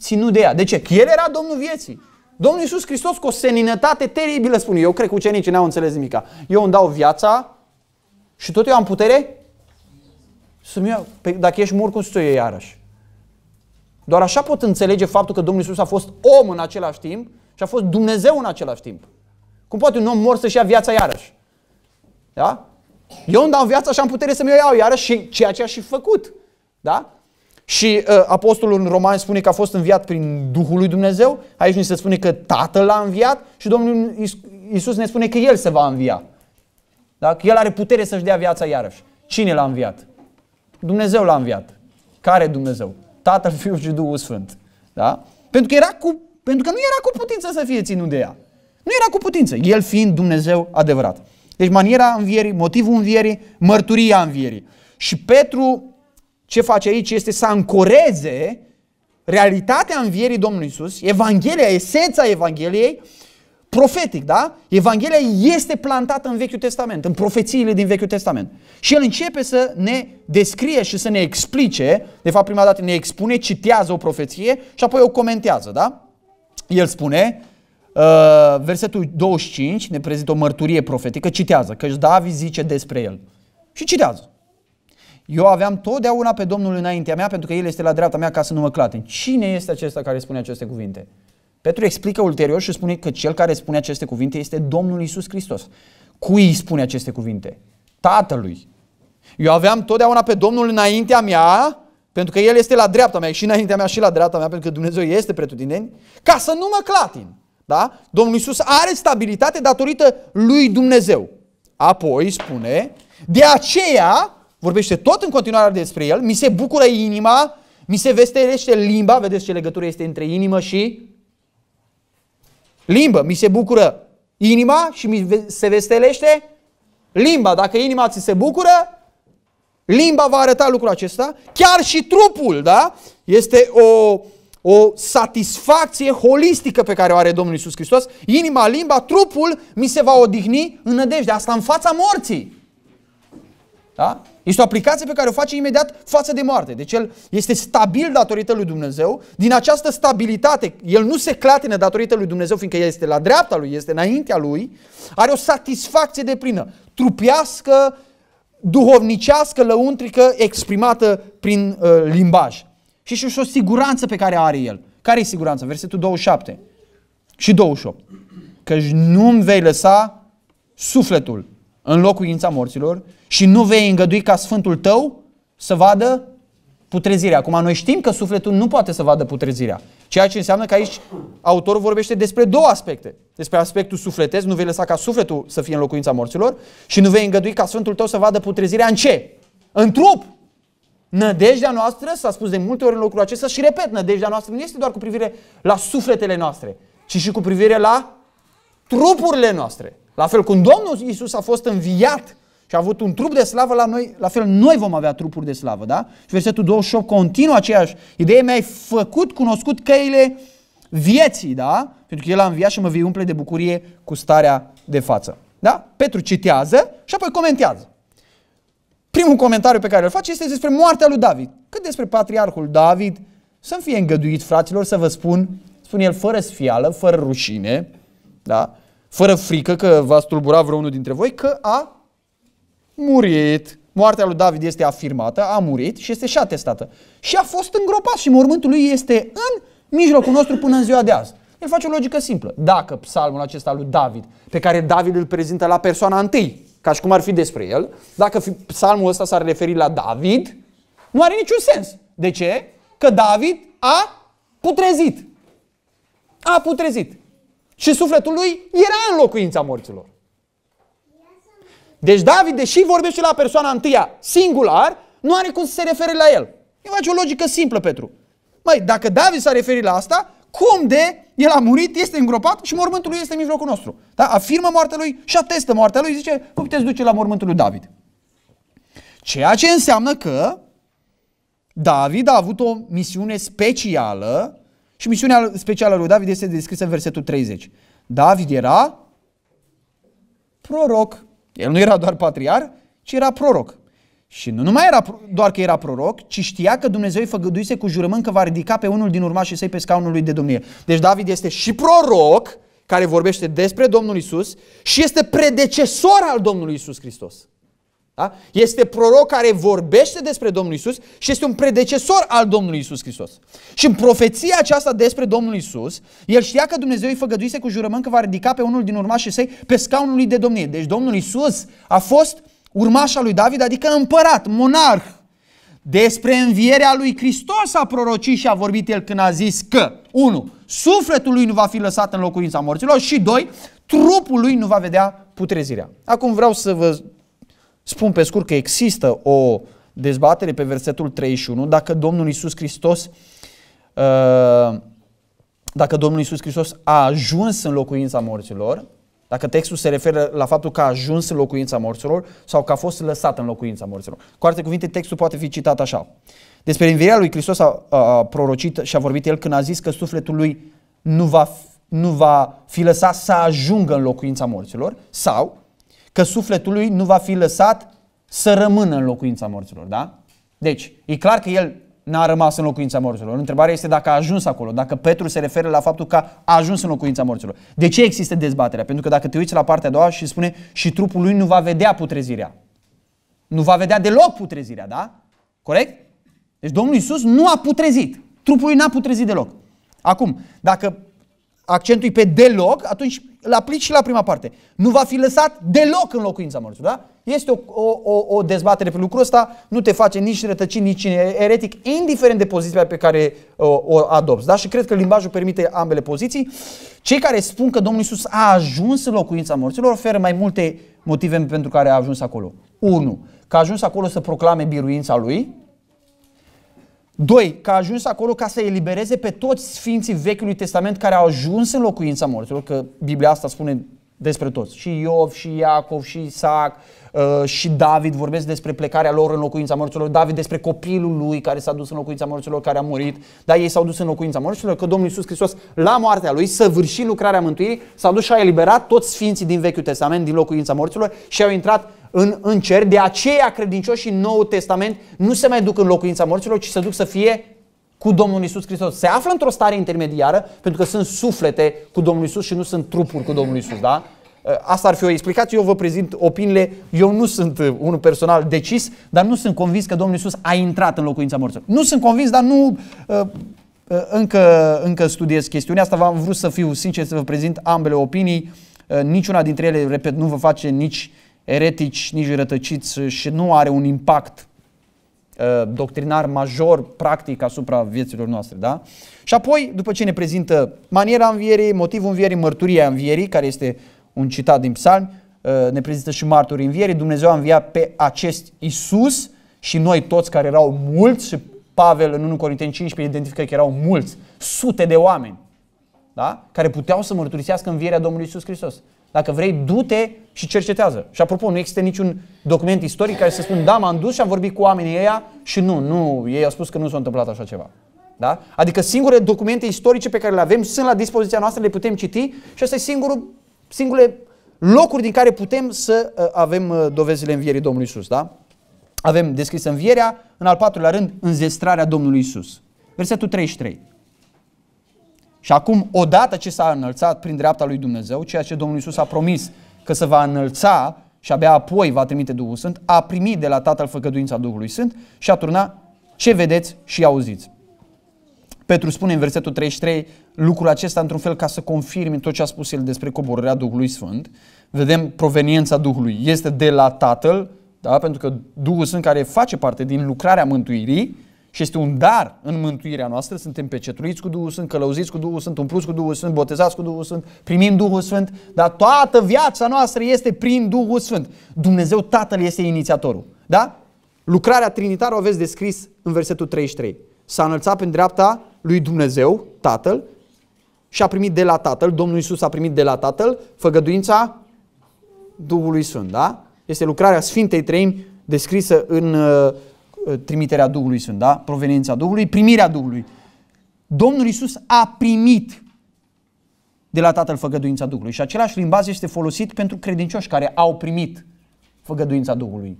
ținut de ea. De ce? Că el era Domnul vieții. Domnul Iisus Hristos cu o seninătate teribilă spune, eu cred că ucenicii n-au înțeles nimica. Eu îmi dau viața și tot eu am putere? Să-mi iau. Pe, păi dacă ești mort, cum să iarăși? Doar așa pot înțelege faptul că Domnul Iisus a fost om în același timp și a fost Dumnezeu în același timp. Cum poate un om mor să-și ia viața iarăși? Da? Eu îmi dau viața și am putere să mi-o iau iarăși și ceea ce a și făcut. Da? Și uh, apostolul în Roman spune că a fost înviat prin Duhul lui Dumnezeu. Aici ni se spune că Tatăl l-a înviat și Domnul Iisus ne spune că El se va învia. Da? Că El are putere să-și dea viața iarăși. Cine l-a înviat? Dumnezeu l-a înviat. Care Dumnezeu? Tatăl, Fiul și Duhul Sfânt. Da? Pentru că, era cu, pentru că nu era cu putință să fie ținut de ea. Nu era cu putință, El fiind Dumnezeu adevărat. Deci maniera învierii, motivul învierii, mărturia învierii. Și Petru ce face aici este să ancoreze realitatea învierii Domnului Iisus, Evanghelia, esența Evangheliei, profetic, da? Evanghelia este plantată în Vechiul Testament, în profețiile din Vechiul Testament. Și el începe să ne descrie și să ne explice, de fapt prima dată ne expune, citează o profeție și apoi o comentează, da? El spune, Uh, versetul 25 ne prezintă o mărturie profetică, citează, că David zice despre el. Și citează. Eu aveam totdeauna pe Domnul înaintea mea pentru că El este la dreapta mea ca să nu mă clatin. Cine este acesta care spune aceste cuvinte? Petru explică ulterior și spune că cel care spune aceste cuvinte este Domnul Isus Hristos. Cui îi spune aceste cuvinte? Tatălui. Eu aveam totdeauna pe Domnul înaintea mea pentru că El este la dreapta mea și înaintea mea și la dreapta mea pentru că Dumnezeu este pretutindeni ca să nu mă clatin. Da? Domnul Isus are stabilitate datorită lui Dumnezeu. Apoi spune, de aceea, vorbește tot în continuare despre el, mi se bucură inima, mi se vestește limba, vedeți ce legătură este între inimă și limbă. Mi se bucură inima și mi se vestelește limba. Dacă inima ți se bucură, limba va arăta lucrul acesta. Chiar și trupul, da? Este o o satisfacție holistică pe care o are Domnul Isus Hristos, inima, limba, trupul mi se va odihni în nădejde. Asta în fața morții. Da? Este o aplicație pe care o face imediat față de moarte. Deci el este stabil datorită lui Dumnezeu. Din această stabilitate, el nu se clatină datorită lui Dumnezeu, fiindcă el este la dreapta lui, este înaintea lui, are o satisfacție de plină, trupiască, duhovnicească, lăuntrică, exprimată prin uh, limbaj. Și și o siguranță pe care are el. Care e siguranța? Versetul 27 și 28. Căci nu-mi vei lăsa sufletul în locuința morților și nu vei îngădui ca sfântul tău să vadă putrezirea. Acum noi știm că sufletul nu poate să vadă putrezirea. Ceea ce înseamnă că aici autorul vorbește despre două aspecte. Despre aspectul sufletesc, nu vei lăsa ca sufletul să fie în locuința morților și nu vei îngădui ca sfântul tău să vadă putrezirea în ce? În trup! Nădejdea noastră, s-a spus de multe ori în locul acesta și repet, nădejdea noastră nu este doar cu privire la sufletele noastre, ci și cu privire la trupurile noastre. La fel cum Domnul Isus a fost înviat și a avut un trup de slavă la noi, la fel noi vom avea trupuri de slavă, da? Și versetul 28 continuă aceeași idee, mi-ai făcut cunoscut căile vieții, da? Pentru că El a înviat și mă vei umple de bucurie cu starea de față. Da? Petru citează și apoi comentează. Primul comentariu pe care îl face este despre moartea lui David. Cât despre patriarhul David, să-mi fie îngăduit, fraților, să vă spun, spun el, fără sfială, fără rușine, da? fără frică că va stulbura vreunul dintre voi, că a murit. Moartea lui David este afirmată, a murit și este și atestată. Și a fost îngropat și mormântul lui este în mijlocul nostru până în ziua de azi. El face o logică simplă. Dacă psalmul acesta lui David, pe care David îl prezintă la persoana întâi, ca și cum ar fi despre el, dacă psalmul ăsta s-ar referi la David, nu are niciun sens. De ce? Că David a putrezit. A putrezit. Și sufletul lui era în locuința morților. Deci David, deși vorbește la persoana întâia singular, nu are cum să se refere la el. E face o logică simplă, Petru. Mai, dacă David s-a referit la asta, cum de el a murit, este îngropat și mormântul lui este în mijlocul nostru. Da? Afirmă moartea lui și atestă moartea lui, zice, vă puteți duce la mormântul lui David. Ceea ce înseamnă că David a avut o misiune specială și misiunea specială lui David este descrisă în versetul 30. David era proroc. El nu era doar patriar, ci era proroc. Și nu numai era, doar că era proroc, ci știa că Dumnezeu îi făgăduise cu jurământ că va ridica pe unul din urmașii săi pe scaunul lui de domnie. Deci David este și proroc, care vorbește despre Domnul Isus, și este predecesor al Domnului Isus Hristos. Da? Este proroc care vorbește despre Domnul Isus și este un predecesor al Domnului Isus Hristos. Și în profeția aceasta despre Domnul Isus, el știa că Dumnezeu îi făgăduise cu jurământ că va ridica pe unul din urmașii săi pe scaunul lui de domnie. Deci Domnul Isus a fost urmașa lui David, adică împărat, monarh. Despre învierea lui Hristos a prorocit și a vorbit el când a zis că 1. Sufletul lui nu va fi lăsat în locuința morților și 2. Trupul lui nu va vedea putrezirea. Acum vreau să vă spun pe scurt că există o dezbatere pe versetul 31 dacă Domnul Isus Hristos uh, dacă Domnul Isus Hristos a ajuns în locuința morților dacă textul se referă la faptul că a ajuns în locuința morților sau că a fost lăsat în locuința morților. Cu alte cuvinte, textul poate fi citat așa. Despre învierea lui Hristos a, a, a prorocit și a vorbit el când a zis că sufletul lui nu va, nu va fi lăsat să ajungă în locuința morților sau că sufletul lui nu va fi lăsat să rămână în locuința morților, da? Deci, e clar că el n-a rămas în locuința morților. Întrebarea este dacă a ajuns acolo, dacă Petru se referă la faptul că a ajuns în locuința morților. De ce există dezbaterea? Pentru că dacă te uiți la partea a doua și spune și trupul lui nu va vedea putrezirea. Nu va vedea deloc putrezirea, da? Corect? Deci Domnul Isus nu a putrezit. Trupul lui n-a putrezit deloc. Acum, dacă accentul pe deloc, atunci îl aplici și la prima parte. Nu va fi lăsat deloc în locuința morților, da? Este o, o, o, o dezbatere pe lucrul ăsta, nu te face nici rătăcit, nici eretic, indiferent de poziția pe care o, o adopți, da? Și cred că limbajul permite ambele poziții. Cei care spun că Domnul Isus a ajuns în locuința morților oferă mai multe motive pentru care a ajuns acolo. Unu, Că a ajuns acolo să proclame biruința lui, Doi, că a ajuns acolo ca să elibereze pe toți sfinții Vechiului Testament care au ajuns în locuința morților, că Biblia asta spune despre toți. Și Iov, și Iacov, și Isaac, uh, și David vorbesc despre plecarea lor în locuința morților, David despre copilul lui care s-a dus în locuința morților, care a murit, dar ei s-au dus în locuința morților, că Domnul Iisus Hristos la moartea lui, săvârșit lucrarea mântuirii, s-a dus și a eliberat toți sfinții din Vechiul Testament, din locuința morților și au intrat în, în cer, de aceea credincioșii în Noul Testament nu se mai duc în locuința morților, ci se duc să fie cu Domnul Isus Hristos. Se află într-o stare intermediară pentru că sunt suflete cu Domnul Isus și nu sunt trupuri cu Domnul Isus, da? Asta ar fi o explicație, eu vă prezint opiniile, eu nu sunt unul personal decis, dar nu sunt convins că Domnul Isus a intrat în locuința morților. Nu sunt convins, dar nu uh, uh încă, încă studiez chestiunea asta, v-am vrut să fiu sincer să vă prezint ambele opinii, uh, niciuna dintre ele, repet, nu vă face nici eretici, nici rătăciți și nu are un impact uh, doctrinar major, practic, asupra vieților noastre. Da? Și apoi, după ce ne prezintă maniera învierii, motivul învierii, mărturia învierii, care este un citat din psalmi, uh, ne prezintă și martorii învierii, Dumnezeu a înviat pe acest Isus și noi toți care erau mulți și Pavel în 1 Corinteni 15 identifică că erau mulți, sute de oameni da? care puteau să mărturisească învierea Domnului Isus Hristos. Dacă vrei, du-te și cercetează. Și apropo, nu există niciun document istoric care să spun, da, m-am dus și am vorbit cu oamenii ăia și nu, nu, ei au spus că nu s-a întâmplat așa ceva. Da? Adică singurele documente istorice pe care le avem sunt la dispoziția noastră, le putem citi și asta e singurul, singurele locuri din care putem să uh, avem uh, dovezile învierii Domnului Isus. Da? Avem descris învierea, în al patrulea rând, înzestrarea Domnului Isus. Versetul 33. Și acum, odată ce s-a înălțat prin dreapta lui Dumnezeu, ceea ce Domnul Isus a promis că se va înălța și abia apoi va trimite Duhul Sfânt, a primit de la Tatăl făcăduința Duhului Sfânt și a turnat ce vedeți și auziți. Petru spune în versetul 33 lucrul acesta într-un fel ca să confirme tot ce a spus el despre coborârea Duhului Sfânt. Vedem proveniența Duhului. Este de la Tatăl, da? pentru că Duhul Sfânt care face parte din lucrarea mântuirii, și este un dar în mântuirea noastră, suntem pecetruiți cu Duhul Sfânt, călăuziți cu Duhul Sfânt, umpluți cu Duhul Sfânt, botezați cu Duhul Sfânt, primim Duhul Sfânt, dar toată viața noastră este prin Duhul Sfânt. Dumnezeu Tatăl este inițiatorul. Da? Lucrarea trinitară o aveți descris în versetul 33. S-a înălțat pe dreapta lui Dumnezeu, Tatăl, și a primit de la Tatăl, Domnul Isus a primit de la Tatăl făgăduința Duhului Sfânt, da? Este lucrarea Sfintei Treimi descrisă în uh, Eh, trimiterea Duhului Sfânt, da? Proveniența Duhului, primirea Duhului. Domnul Isus a primit de la Tatăl făgăduința Duhului și același limbaj este folosit pentru credincioși care au primit făgăduința Duhului.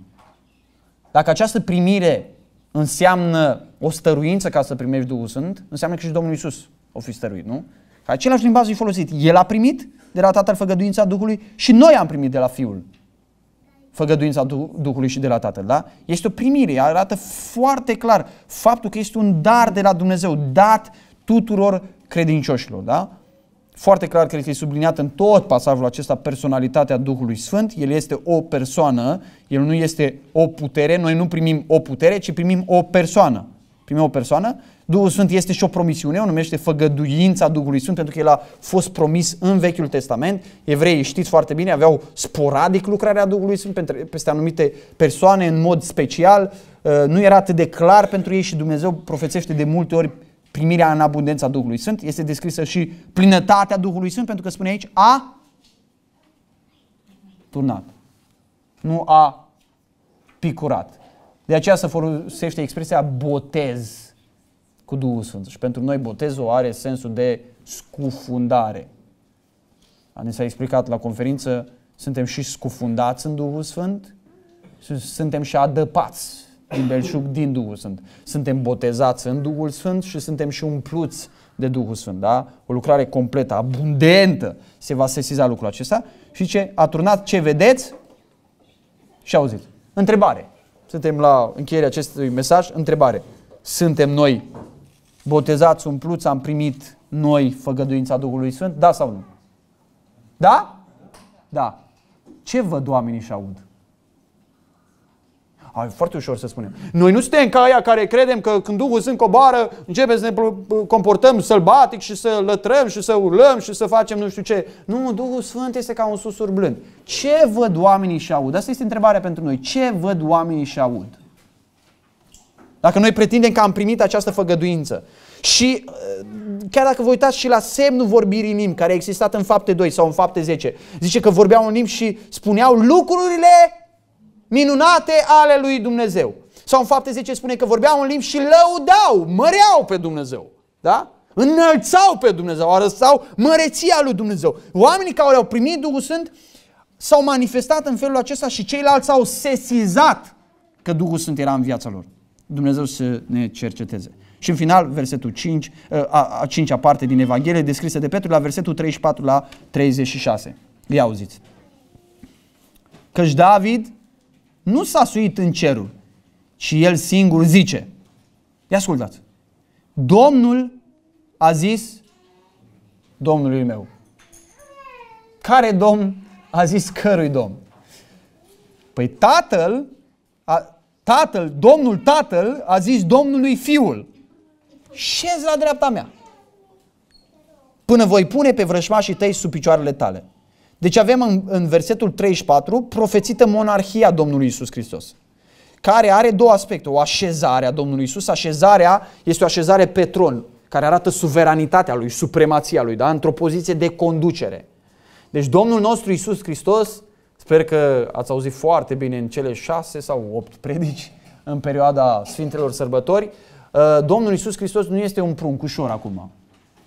Dacă această primire înseamnă o stăruință ca să primești Duhul Sfânt, înseamnă că și Domnul Isus o fi stăruit, nu? același limbaj e folosit. El a primit de la Tatăl făgăduința Duhului și noi am primit de la Fiul făgăduința Duhului și de la Tatăl, da? Este o primire, arată foarte clar faptul că este un dar de la Dumnezeu, dat tuturor credincioșilor, da? Foarte clar cred că e subliniat în tot pasajul acesta personalitatea Duhului Sfânt. El este o persoană, el nu este o putere, noi nu primim o putere, ci primim o persoană prime o persoană. Duhul Sfânt este și o promisiune, o numește făgăduința Duhului Sfânt, pentru că el a fost promis în Vechiul Testament. Evreii, știți foarte bine, aveau sporadic lucrarea Duhului Sfânt peste anumite persoane, în mod special. Uh, nu era atât de clar pentru ei și Dumnezeu profețește de multe ori primirea în abundența Duhului Sfânt. Este descrisă și plinătatea Duhului Sfânt pentru că spune aici a turnat. Nu a picurat. De aceea se folosește expresia botez cu Duhul Sfânt. Și pentru noi botezul are sensul de scufundare. Ne s-a explicat la conferință, suntem și scufundați în Duhul Sfânt, suntem și adăpați din belșug din Duhul Sfânt. Suntem botezați în Duhul Sfânt și suntem și umpluți de Duhul Sfânt. Da? O lucrare completă, abundentă se va sesiza lucrul acesta. Și ce? A turnat ce vedeți și auziți. Întrebare. Suntem la încheierea acestui mesaj. Întrebare. Suntem noi botezați, umpluți, am primit noi făgăduința Duhului Sfânt? Da sau nu? Da? Da. Ce văd oamenii și aud? A, e foarte ușor să spunem. Noi nu suntem ca aia care credem că când Duhul Sfânt coboară, începem să ne comportăm sălbatic și să lătrăm și să urlăm și să facem nu știu ce. Nu, Duhul Sfânt este ca un susur blând. Ce văd oamenii și aud? Asta este întrebarea pentru noi. Ce văd oamenii și aud? Dacă noi pretindem că am primit această făgăduință. Și uh, chiar dacă vă uitați și la semnul vorbirii în limbi, care a existat în fapte 2 sau în fapte 10, zice că vorbeau în limbi și spuneau lucrurile minunate ale lui Dumnezeu. Sau în fapte 10 spune că vorbeau în limbi și lăudau, măreau pe Dumnezeu. Da? Înălțau pe Dumnezeu, arătau măreția lui Dumnezeu. Oamenii care au primit Duhul Sfânt s-au manifestat în felul acesta și ceilalți au sesizat că Duhul Sfânt era în viața lor. Dumnezeu să ne cerceteze. Și în final, versetul 5, a, a 5 -a parte din Evanghelie, descrisă de Petru la versetul 34 la 36. Ia auziți. Căci David, nu s-a suit în cerul, ci el singur zice. Ia ascultați. Domnul a zis Domnului meu. Care domn a zis cărui domn? Păi tatăl, a, tatăl, domnul tatăl a zis domnului fiul. Șez la dreapta mea. Până voi pune pe vrășmașii tăi sub picioarele tale. Deci avem în, în versetul 34 profețită monarhia Domnului Isus Hristos, care are două aspecte. O așezare a Domnului Isus, așezarea este o așezare pe tron, care arată suveranitatea lui, supremația lui, da? într-o poziție de conducere. Deci Domnul nostru Isus Hristos, sper că ați auzit foarte bine în cele șase sau opt predici în perioada Sfintelor Sărbători, uh, Domnul Isus Hristos nu este un prunc ușor acum.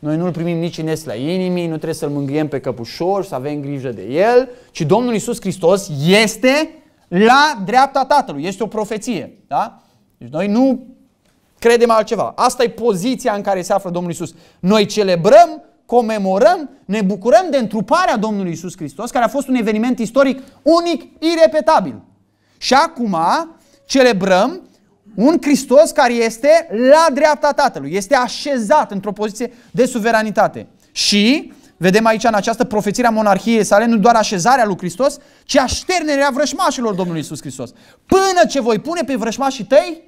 Noi nu-l primim nici în la inimii, nu trebuie să-l mângâiem pe căpușor, să avem grijă de el, ci Domnul Isus Hristos este la dreapta Tatălui. Este o profeție. Da? Deci noi nu credem altceva. Asta e poziția în care se află Domnul Isus. Noi celebrăm, comemorăm, ne bucurăm de întruparea Domnului Isus Hristos, care a fost un eveniment istoric unic, irepetabil. Și acum celebrăm un Hristos care este la dreapta Tatălui, este așezat într-o poziție de suveranitate. Și vedem aici în această profețire a monarhiei sale, nu doar așezarea lui Hristos, ci a șternerea vrășmașilor Domnului Isus Hristos. Până ce voi pune pe vrășmașii tăi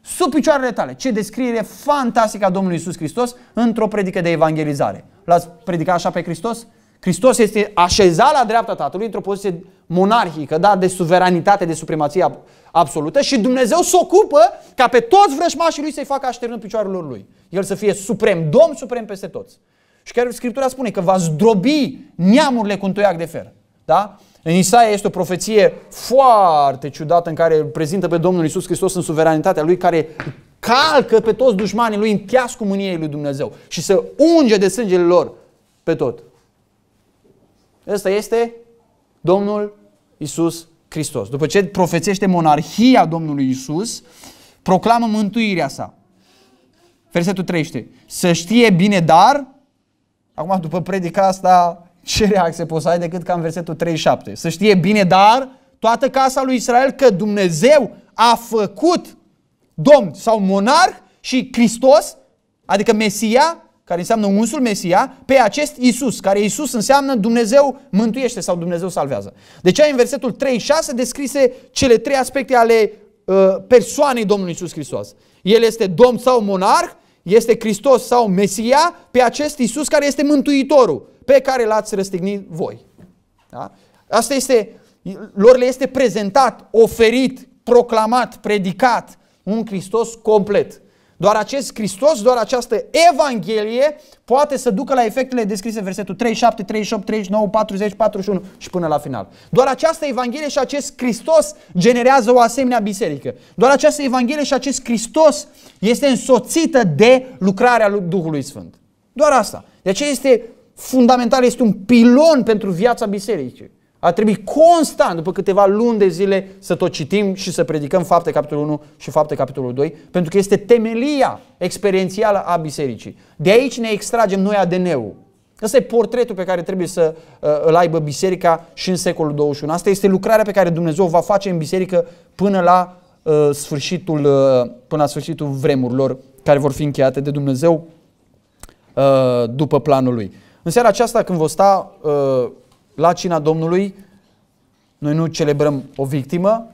sub picioarele tale. Ce descriere fantastică a Domnului Isus Hristos într-o predică de evangelizare. L-ați predicat așa pe Hristos? Hristos este așezat la dreapta Tatălui într-o poziție monarhică, da, de suveranitate, de supremație absolută și Dumnezeu se ocupă ca pe toți vrăjmașii lui să-i facă așternând picioarelor lui. El să fie suprem, domn suprem peste toți. Și chiar Scriptura spune că va zdrobi neamurile cu un toiac de fer. Da? În Isaia este o profeție foarte ciudată în care îl prezintă pe Domnul Isus Hristos în suveranitatea lui care calcă pe toți dușmanii lui în teascul mâniei lui Dumnezeu și se unge de sângele lor pe tot. Ăsta este Domnul Isus Hristos. După ce profețește monarhia Domnului Isus, proclamă mântuirea sa. Versetul 13. Să știe bine, dar... Acum, după predica asta, ce reacție poți să ai decât ca în versetul 37. Să știe bine, dar toată casa lui Israel că Dumnezeu a făcut domn sau monarh și Hristos, adică Mesia, care înseamnă unsul Mesia, pe acest Isus, care Isus înseamnă Dumnezeu mântuiește sau Dumnezeu salvează. Deci ai în versetul 36 descrise cele trei aspecte ale uh, persoanei Domnului Isus Hristos. El este Domn sau Monarh, este Hristos sau Mesia, pe acest Isus care este Mântuitorul, pe care l-ați răstignit voi. Da? Asta este, lor le este prezentat, oferit, proclamat, predicat un Hristos complet. Doar acest Hristos, doar această Evanghelie poate să ducă la efectele descrise în versetul 37, 38, 39, 40, 41 și până la final. Doar această Evanghelie și acest Hristos generează o asemenea biserică. Doar această Evanghelie și acest Hristos este însoțită de lucrarea Duhului Sfânt. Doar asta. De aceea este fundamental, este un pilon pentru viața bisericii. A trebuit constant, după câteva luni de zile, să tot citim și să predicăm fapte capitolul 1 și fapte capitolul 2, pentru că este temelia experiențială a bisericii. De aici ne extragem noi ADN-ul. Ăsta e portretul pe care trebuie să uh, îl aibă biserica și în secolul 21. Asta este lucrarea pe care Dumnezeu va face în biserică până la uh, sfârșitul, uh, până la sfârșitul vremurilor care vor fi încheiate de Dumnezeu uh, după planul lui. În seara aceasta, când vă sta uh, la cina Domnului noi nu celebrăm o victimă,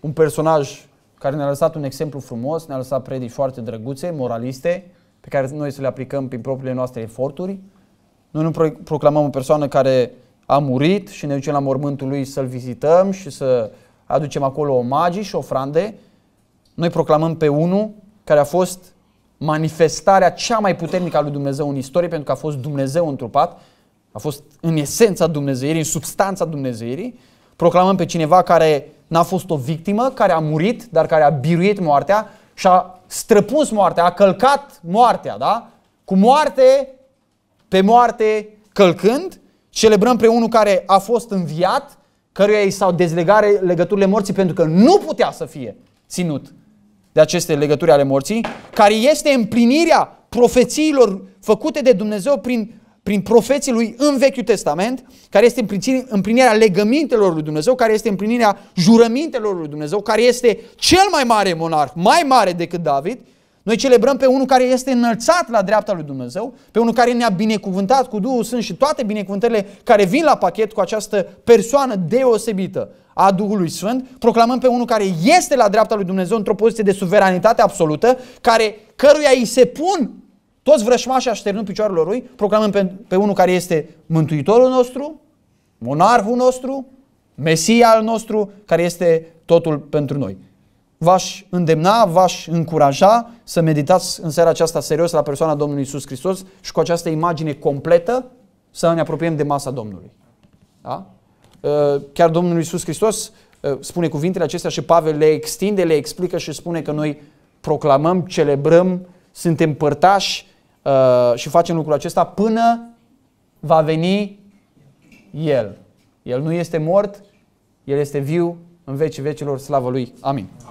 un personaj care ne-a lăsat un exemplu frumos, ne-a lăsat predici foarte drăguțe, moraliste, pe care noi să le aplicăm prin propriile noastre eforturi. Noi nu proclamăm o persoană care a murit și ne ducem la mormântul lui să-l vizităm și să aducem acolo omagii și ofrande. Noi proclamăm pe unul care a fost manifestarea cea mai puternică a lui Dumnezeu în istorie, pentru că a fost Dumnezeu întrupat a fost în esența Dumnezeirii, în substanța Dumnezeirii, proclamăm pe cineva care n-a fost o victimă, care a murit, dar care a biruit moartea și a străpuns moartea, a călcat moartea, da? Cu moarte, pe moarte călcând, celebrăm pe unul care a fost înviat, căruia i s-au dezlegat legăturile morții pentru că nu putea să fie ținut de aceste legături ale morții, care este împlinirea profețiilor făcute de Dumnezeu prin prin profeții lui în Vechiul Testament, care este împlinirea legămintelor lui Dumnezeu, care este împlinirea jurămintelor lui Dumnezeu, care este cel mai mare monarh, mai mare decât David, noi celebrăm pe unul care este înălțat la dreapta lui Dumnezeu, pe unul care ne-a binecuvântat cu Duhul Sfânt și toate binecuvântările care vin la pachet cu această persoană deosebită a Duhului Sfânt. Proclamăm pe unul care este la dreapta lui Dumnezeu într-o poziție de suveranitate absolută, care, căruia îi se pun toți vrășmașii așternând picioarelor lui, proclamând pe, pe unul care este mântuitorul nostru, monarhul nostru, Mesia al nostru, care este totul pentru noi. V-aș îndemna, v-aș încuraja să meditați în seara aceasta serios la persoana Domnului Isus Hristos și cu această imagine completă să ne apropiem de masa Domnului. Da? Uh, chiar Domnul Isus Hristos uh, spune cuvintele acestea și Pavel le extinde, le explică și spune că noi proclamăm, celebrăm, suntem părtași Uh, și facem lucrul acesta până va veni El. El nu este mort, El este viu în vecii vecilor, slavă Lui. Amin.